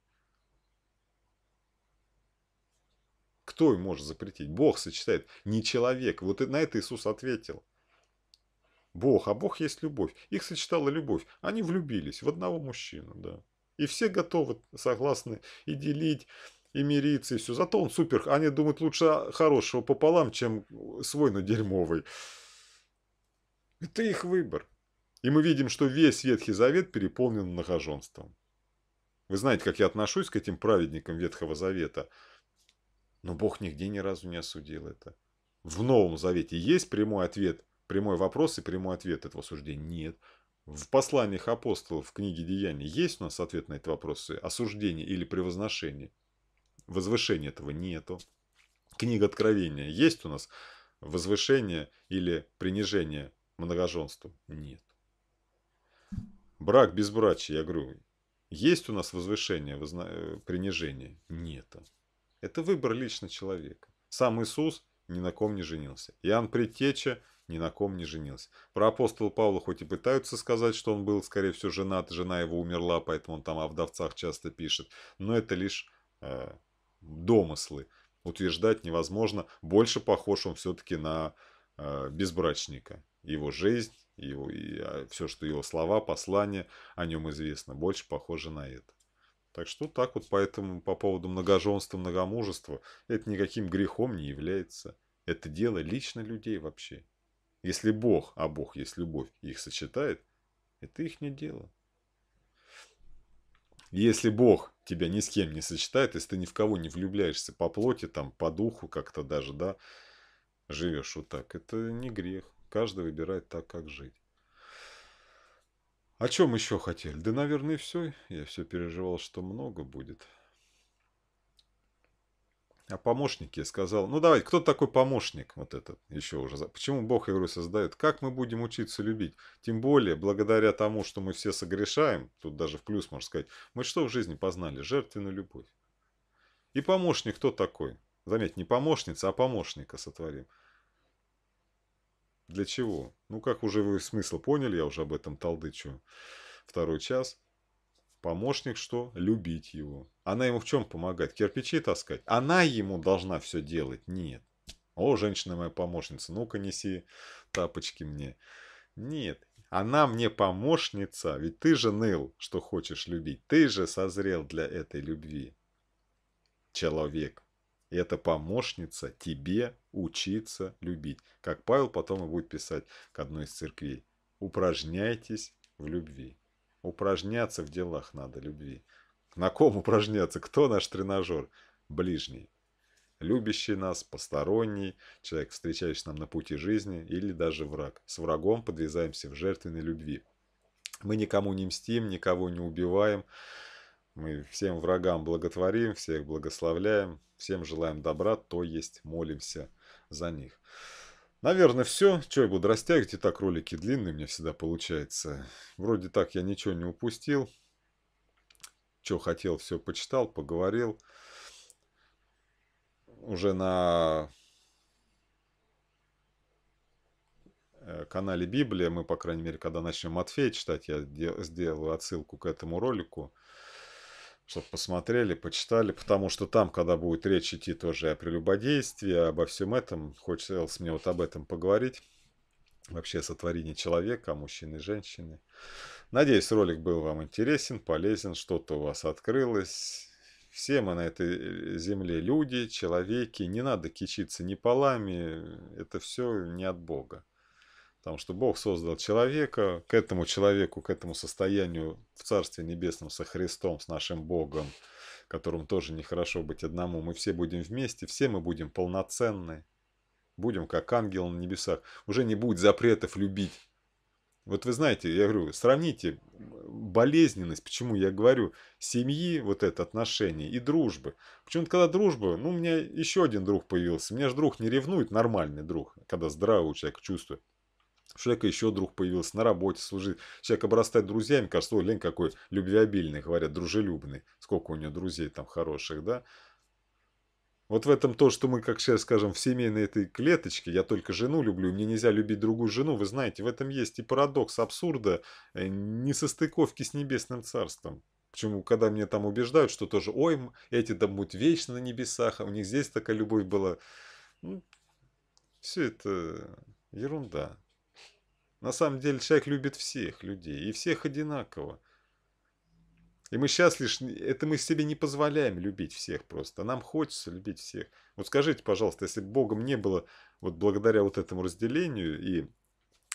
A: Кто им может запретить? Бог сочетает, не человек. Вот на это Иисус ответил. Бог, а Бог есть любовь. Их сочетала любовь. Они влюбились в одного мужчину, да. И все готовы, согласны, и делить, и мириться, и все. Зато он супер. Они думают, лучше хорошего пополам, чем свой, но дерьмовый. Это их выбор. И мы видим, что весь Ветхий Завет переполнен многоженством. Вы знаете, как я отношусь к этим праведникам Ветхого Завета. Но Бог нигде ни разу не осудил это. В Новом Завете есть прямой ответ, прямой вопрос и прямой ответ этого суждения? Нет в посланиях апостолов в книге Деяний есть у нас ответ на эти вопросы? Осуждение или превозношение? Возвышения этого нету. Книга Откровения есть у нас? Возвышение или принижение многоженству? Нет. Брак безбрачия, я говорю, есть у нас возвышение, возна... Э, принижение? Нет. Это выбор лично человека. Сам Иисус ни на ком не женился. Иоанн Предтеча ни на ком не женился. Про апостола Павла хоть и пытаются сказать, что он был, скорее всего, женат, жена его умерла, поэтому он там о вдовцах часто пишет, но это лишь э, домыслы. Утверждать невозможно, больше похож он все-таки на э, безбрачника. Его жизнь, его, и, а, все, что его слова, послания о нем известно, больше похоже на это. Так что так вот поэтому по поводу многоженства, многомужества, это никаким грехом не является. Это дело лично людей вообще. Если Бог, а Бог есть любовь, их сочетает, это их не дело. Если Бог тебя ни с кем не сочетает, если ты ни в кого не влюбляешься по плоти, там, по духу как-то даже, да, живешь вот так, это не грех. Каждый выбирает так, как жить. О чем еще хотели? Да, наверное, все. Я все переживал, что много будет о а помощнике сказал, ну давай, кто такой помощник вот этот еще уже? Почему Бог его создает? Как мы будем учиться любить? Тем более, благодаря тому, что мы все согрешаем, тут даже в плюс можно сказать, мы что в жизни познали? Жертвенную любовь. И помощник кто такой? Заметь, не помощница, а помощника сотворим. Для чего? Ну, как уже вы смысл поняли, я уже об этом толдычу второй час. Помощник что? Любить его. Она ему в чем помогает? Кирпичи таскать? Она ему должна все делать? Нет. О, женщина моя помощница, ну-ка неси тапочки мне. Нет, она мне помощница, ведь ты же ныл, что хочешь любить. Ты же созрел для этой любви. Человек. Это помощница тебе учиться любить. Как Павел потом и будет писать к одной из церквей. Упражняйтесь в любви. Упражняться в делах надо любви. На ком упражняться? Кто наш тренажер? Ближний. Любящий нас, посторонний, человек, встречающий нам на пути жизни или даже враг. С врагом подвязаемся в жертвенной любви. Мы никому не мстим, никого не убиваем. Мы всем врагам благотворим, всех благословляем, всем желаем добра, то есть молимся за них. Наверное, все. Че я буду растягивать? И так ролики длинные у меня всегда получается. Вроде так я ничего не упустил. Че хотел, все почитал, поговорил. Уже на э, канале Библия, мы, по крайней мере, когда начнем Матфея читать, я сделаю отсылку к этому ролику чтобы посмотрели, почитали, потому что там, когда будет речь идти тоже о прелюбодействии, обо всем этом, хочется мне вот об этом поговорить, вообще о сотворении человека, о мужчине и женщине. Надеюсь, ролик был вам интересен, полезен, что-то у вас открылось. Все мы на этой э, земле люди, человеки, не надо кичиться ни полами, это все не от Бога. Потому что Бог создал человека, к этому человеку, к этому состоянию в Царстве Небесном со Христом, с нашим Богом, которому тоже нехорошо быть одному. Мы все будем вместе, все мы будем полноценны, будем как ангел на небесах. Уже не будет запретов любить. Вот вы знаете, я говорю, сравните болезненность, почему я говорю, семьи, вот это отношение и дружбы. Почему-то, когда дружба, ну, у меня еще один друг появился. У меня же друг не ревнует, нормальный друг, когда здравый человек чувствует. У человека еще друг появился, на работе служит. Человек обрастает друзьями, кажется, ой, лень какой любвеобильный, говорят, дружелюбный. Сколько у него друзей там хороших, да? Вот в этом то, что мы, как сейчас скажем, в семейной этой клеточке, я только жену люблю, мне нельзя любить другую жену, вы знаете, в этом есть и парадокс абсурда, э, несостыковки с небесным царством. Почему, когда мне там убеждают, что тоже, ой, эти там будут вечно на небесах, а у них здесь такая любовь была. Ну, все это ерунда. На самом деле человек любит всех людей, и всех одинаково. И мы сейчас лишь, это мы себе не позволяем любить всех просто. Нам хочется любить всех. Вот скажите, пожалуйста, если бы Богом не было, вот благодаря вот этому разделению и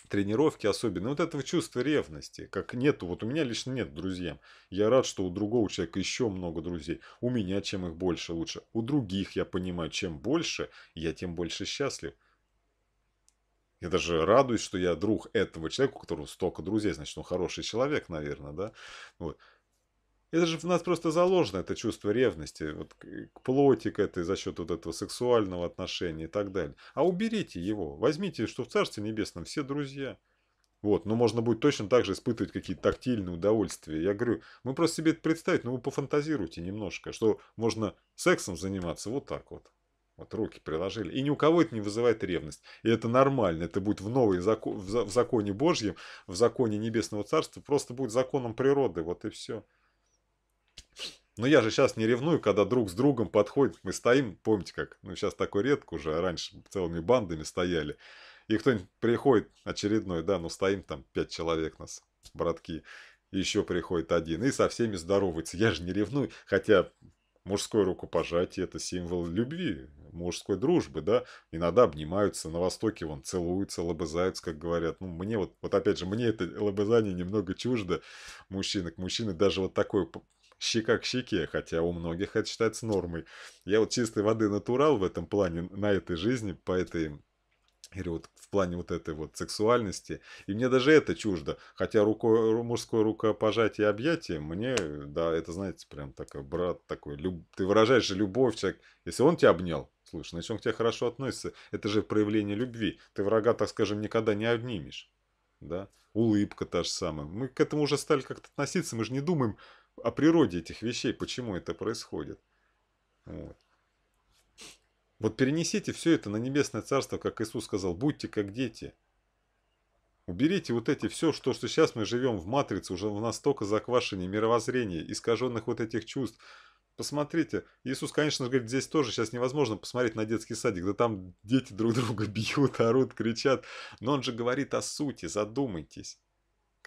A: тренировке особенно, вот этого чувства ревности, как нету, вот у меня лично нет друзьям. Я рад, что у другого человека еще много друзей. У меня чем их больше лучше. У других я понимаю, чем больше, я тем больше счастлив. Я даже радуюсь, что я друг этого человека, у которого столько друзей, значит, он хороший человек, наверное, да. Вот. Это же в нас просто заложено, это чувство ревности, вот, к э, плоти к этой, за счет вот этого сексуального отношения и так далее. А уберите его, возьмите, что в Царстве Небесном все друзья. Вот, но можно будет точно так же испытывать какие-то тактильные удовольствия. Я говорю, мы просто себе это представить, но ну, вы пофантазируйте немножко, что можно сексом заниматься вот так вот. Вот руки приложили. И ни у кого это не вызывает ревность. И это нормально. Это будет в новой закон, в, в законе Божьем, в законе Небесного Царства. Просто будет законом природы. Вот и все. Но я же сейчас не ревную, когда друг с другом подходит. Мы стоим, помните как? Ну, сейчас такое редко уже. А раньше целыми бандами стояли. И кто-нибудь приходит очередной, да, ну стоим там пять человек нас, братки. еще приходит один. И со всеми здоровается. Я же не ревную. Хотя мужское рукопожатие – это символ любви мужской дружбы, да, иногда обнимаются, на Востоке вон целуются, лобызаются, как говорят. Ну, мне вот, вот опять же, мне это лобызание немного чуждо, мужчинок. Мужчины даже вот такой щека к щеке, хотя у многих это считается нормой. Я вот чистой воды натурал в этом плане, на этой жизни, по этой Говорю, вот в плане вот этой вот сексуальности. И мне даже это чуждо. Хотя руко, мужское рукопожатие и объятие, мне, да, это, знаете, прям такой брат такой. Люб, ты выражаешь же любовь, человек. Если он тебя обнял, слушай, значит, он к тебе хорошо относится. Это же проявление любви. Ты врага, так скажем, никогда не обнимешь. Да? Улыбка та же самая. Мы к этому уже стали как-то относиться. Мы же не думаем о природе этих вещей, почему это происходит. Вот. Вот перенесите все это на небесное царство, как Иисус сказал, будьте как дети. Уберите вот эти все, что, что сейчас мы живем в матрице, уже в настолько заквашении мировоззрения, искаженных вот этих чувств. Посмотрите, Иисус, конечно же, говорит, здесь тоже сейчас невозможно посмотреть на детский садик, да там дети друг друга бьют, орут, кричат. Но он же говорит о сути, задумайтесь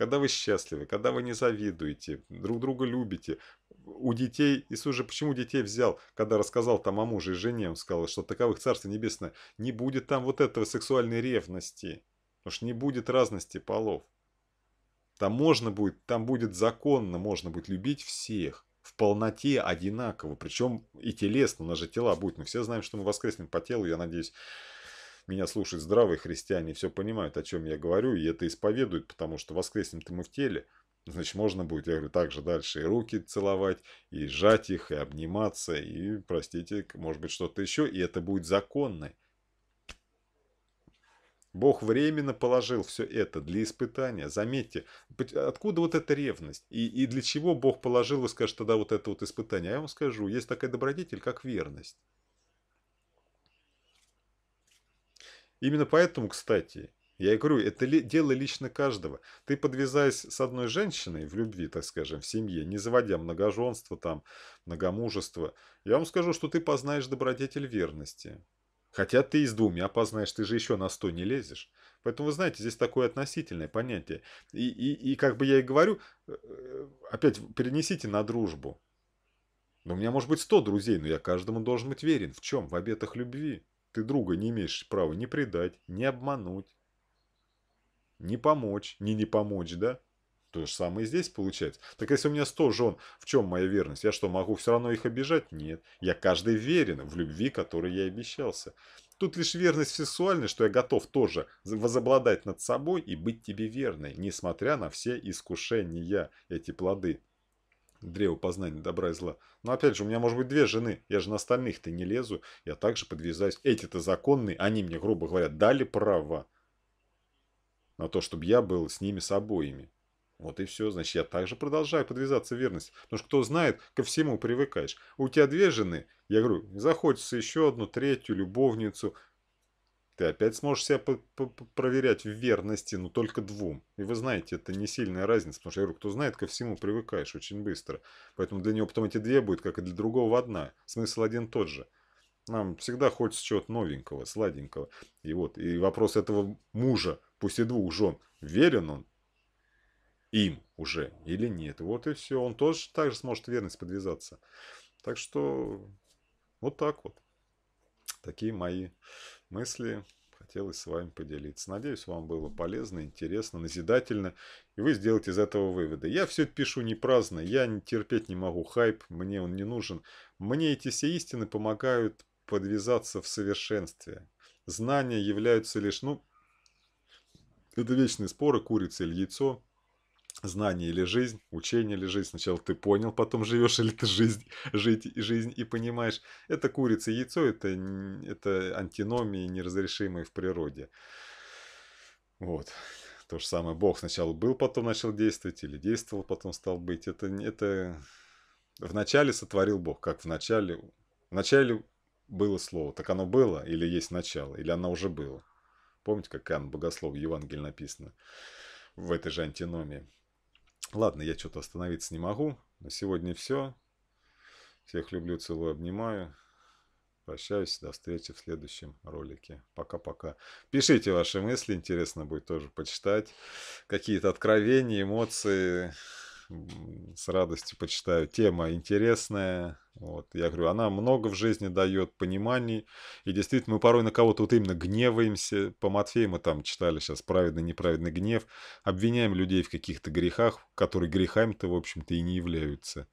A: когда вы счастливы, когда вы не завидуете, друг друга любите. У детей, Иисус уже почему детей взял, когда рассказал там о муже и жене, он сказал, что таковых Царство Небесное, не будет там вот этого сексуальной ревности, потому что не будет разности полов. Там можно будет, там будет законно, можно будет любить всех в полноте одинаково, причем и телесно, у нас же тела будут, мы все знаем, что мы воскреснем по телу, я надеюсь, меня слушают здравые христиане, все понимают, о чем я говорю, и это исповедуют, потому что воскреснем-то мы в теле. Значит, можно будет, я говорю, также дальше и руки целовать, и сжать их, и обниматься, и, простите, может быть, что-то еще, и это будет законно. Бог временно положил все это для испытания. Заметьте, откуда вот эта ревность? И, и для чего Бог положил, вы скажете, тогда вот это вот испытание? А я вам скажу, есть такая добродетель, как верность. Именно поэтому, кстати, я говорю, это ли, дело лично каждого. Ты подвязаясь с одной женщиной в любви, так скажем, в семье, не заводя многоженство, там, многомужество, я вам скажу, что ты познаешь добродетель верности. Хотя ты и с двумя познаешь, ты же еще на сто не лезешь. Поэтому, вы знаете, здесь такое относительное понятие. И, и, и как бы я и говорю, э, э, опять перенесите на дружбу. Но у меня может быть сто друзей, но я каждому должен быть верен. В чем? В обетах любви. Ты друга не имеешь права не предать, не обмануть, не помочь, не не помочь, да? То же самое здесь получается. Так если у меня 100 жен, в чем моя верность? Я что, могу все равно их обижать? Нет. Я каждый верен в любви, которой я обещался. Тут лишь верность сексуальной, что я готов тоже возобладать над собой и быть тебе верной, несмотря на все искушения, эти плоды древо познания добра и зла. Но опять же, у меня может быть две жены, я же на остальных-то не лезу, я также подвязаюсь. Эти-то законные, они мне, грубо говоря, дали право на то, чтобы я был с ними, с обоими. Вот и все, значит, я также продолжаю подвязаться верность. Потому что кто знает, ко всему привыкаешь. У тебя две жены, я говорю, захочется еще одну, третью, любовницу – ты опять сможешь себя по -по проверять в верности, но ну, только двум. И вы знаете, это не сильная разница, потому что, я говорю, кто знает, ко всему привыкаешь очень быстро. Поэтому для него потом эти две будет, как и для другого одна. Смысл один тот же. Нам всегда хочется чего-то новенького, сладенького. И вот, и вопрос этого мужа, пусть и двух жен, верен он им уже или нет. Вот и все. Он тоже так же сможет верность подвязаться. Так что вот так вот. Такие мои мысли хотелось с вами поделиться. Надеюсь, вам было полезно, интересно, назидательно, и вы сделаете из этого выводы. Я все это пишу не праздно, я терпеть не могу хайп, мне он не нужен. Мне эти все истины помогают подвязаться в совершенстве. Знания являются лишь, ну, это вечные споры, курица или яйцо – знание или жизнь, учение или жизнь. Сначала ты понял, потом живешь, или ты жизнь, жить, и жизнь и понимаешь. Это курица и яйцо, это, это антиномии, неразрешимые в природе. Вот. То же самое Бог сначала был, потом начал действовать, или действовал, потом стал быть. Это, это... Вначале сотворил Бог, как вначале... Вначале было слово, так оно было, или есть начало, или оно уже было. Помните, как Иоанн Богослов в написано в этой же антиномии. Ладно, я что-то остановиться не могу. На сегодня все. Всех люблю, целую, обнимаю. Прощаюсь, до встречи в следующем ролике. Пока-пока. Пишите ваши мысли, интересно будет тоже почитать. Какие-то откровения, эмоции с радостью почитаю. Тема интересная. Вот. Я говорю, она много в жизни дает пониманий. И действительно, мы порой на кого-то вот именно гневаемся. По Матфею мы там читали сейчас праведный, неправедный гнев. Обвиняем людей в каких-то грехах, которые грехами-то, в общем-то, и не являются.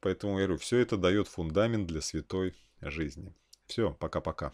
A: Поэтому я говорю, все это дает фундамент для святой жизни. Все, пока-пока.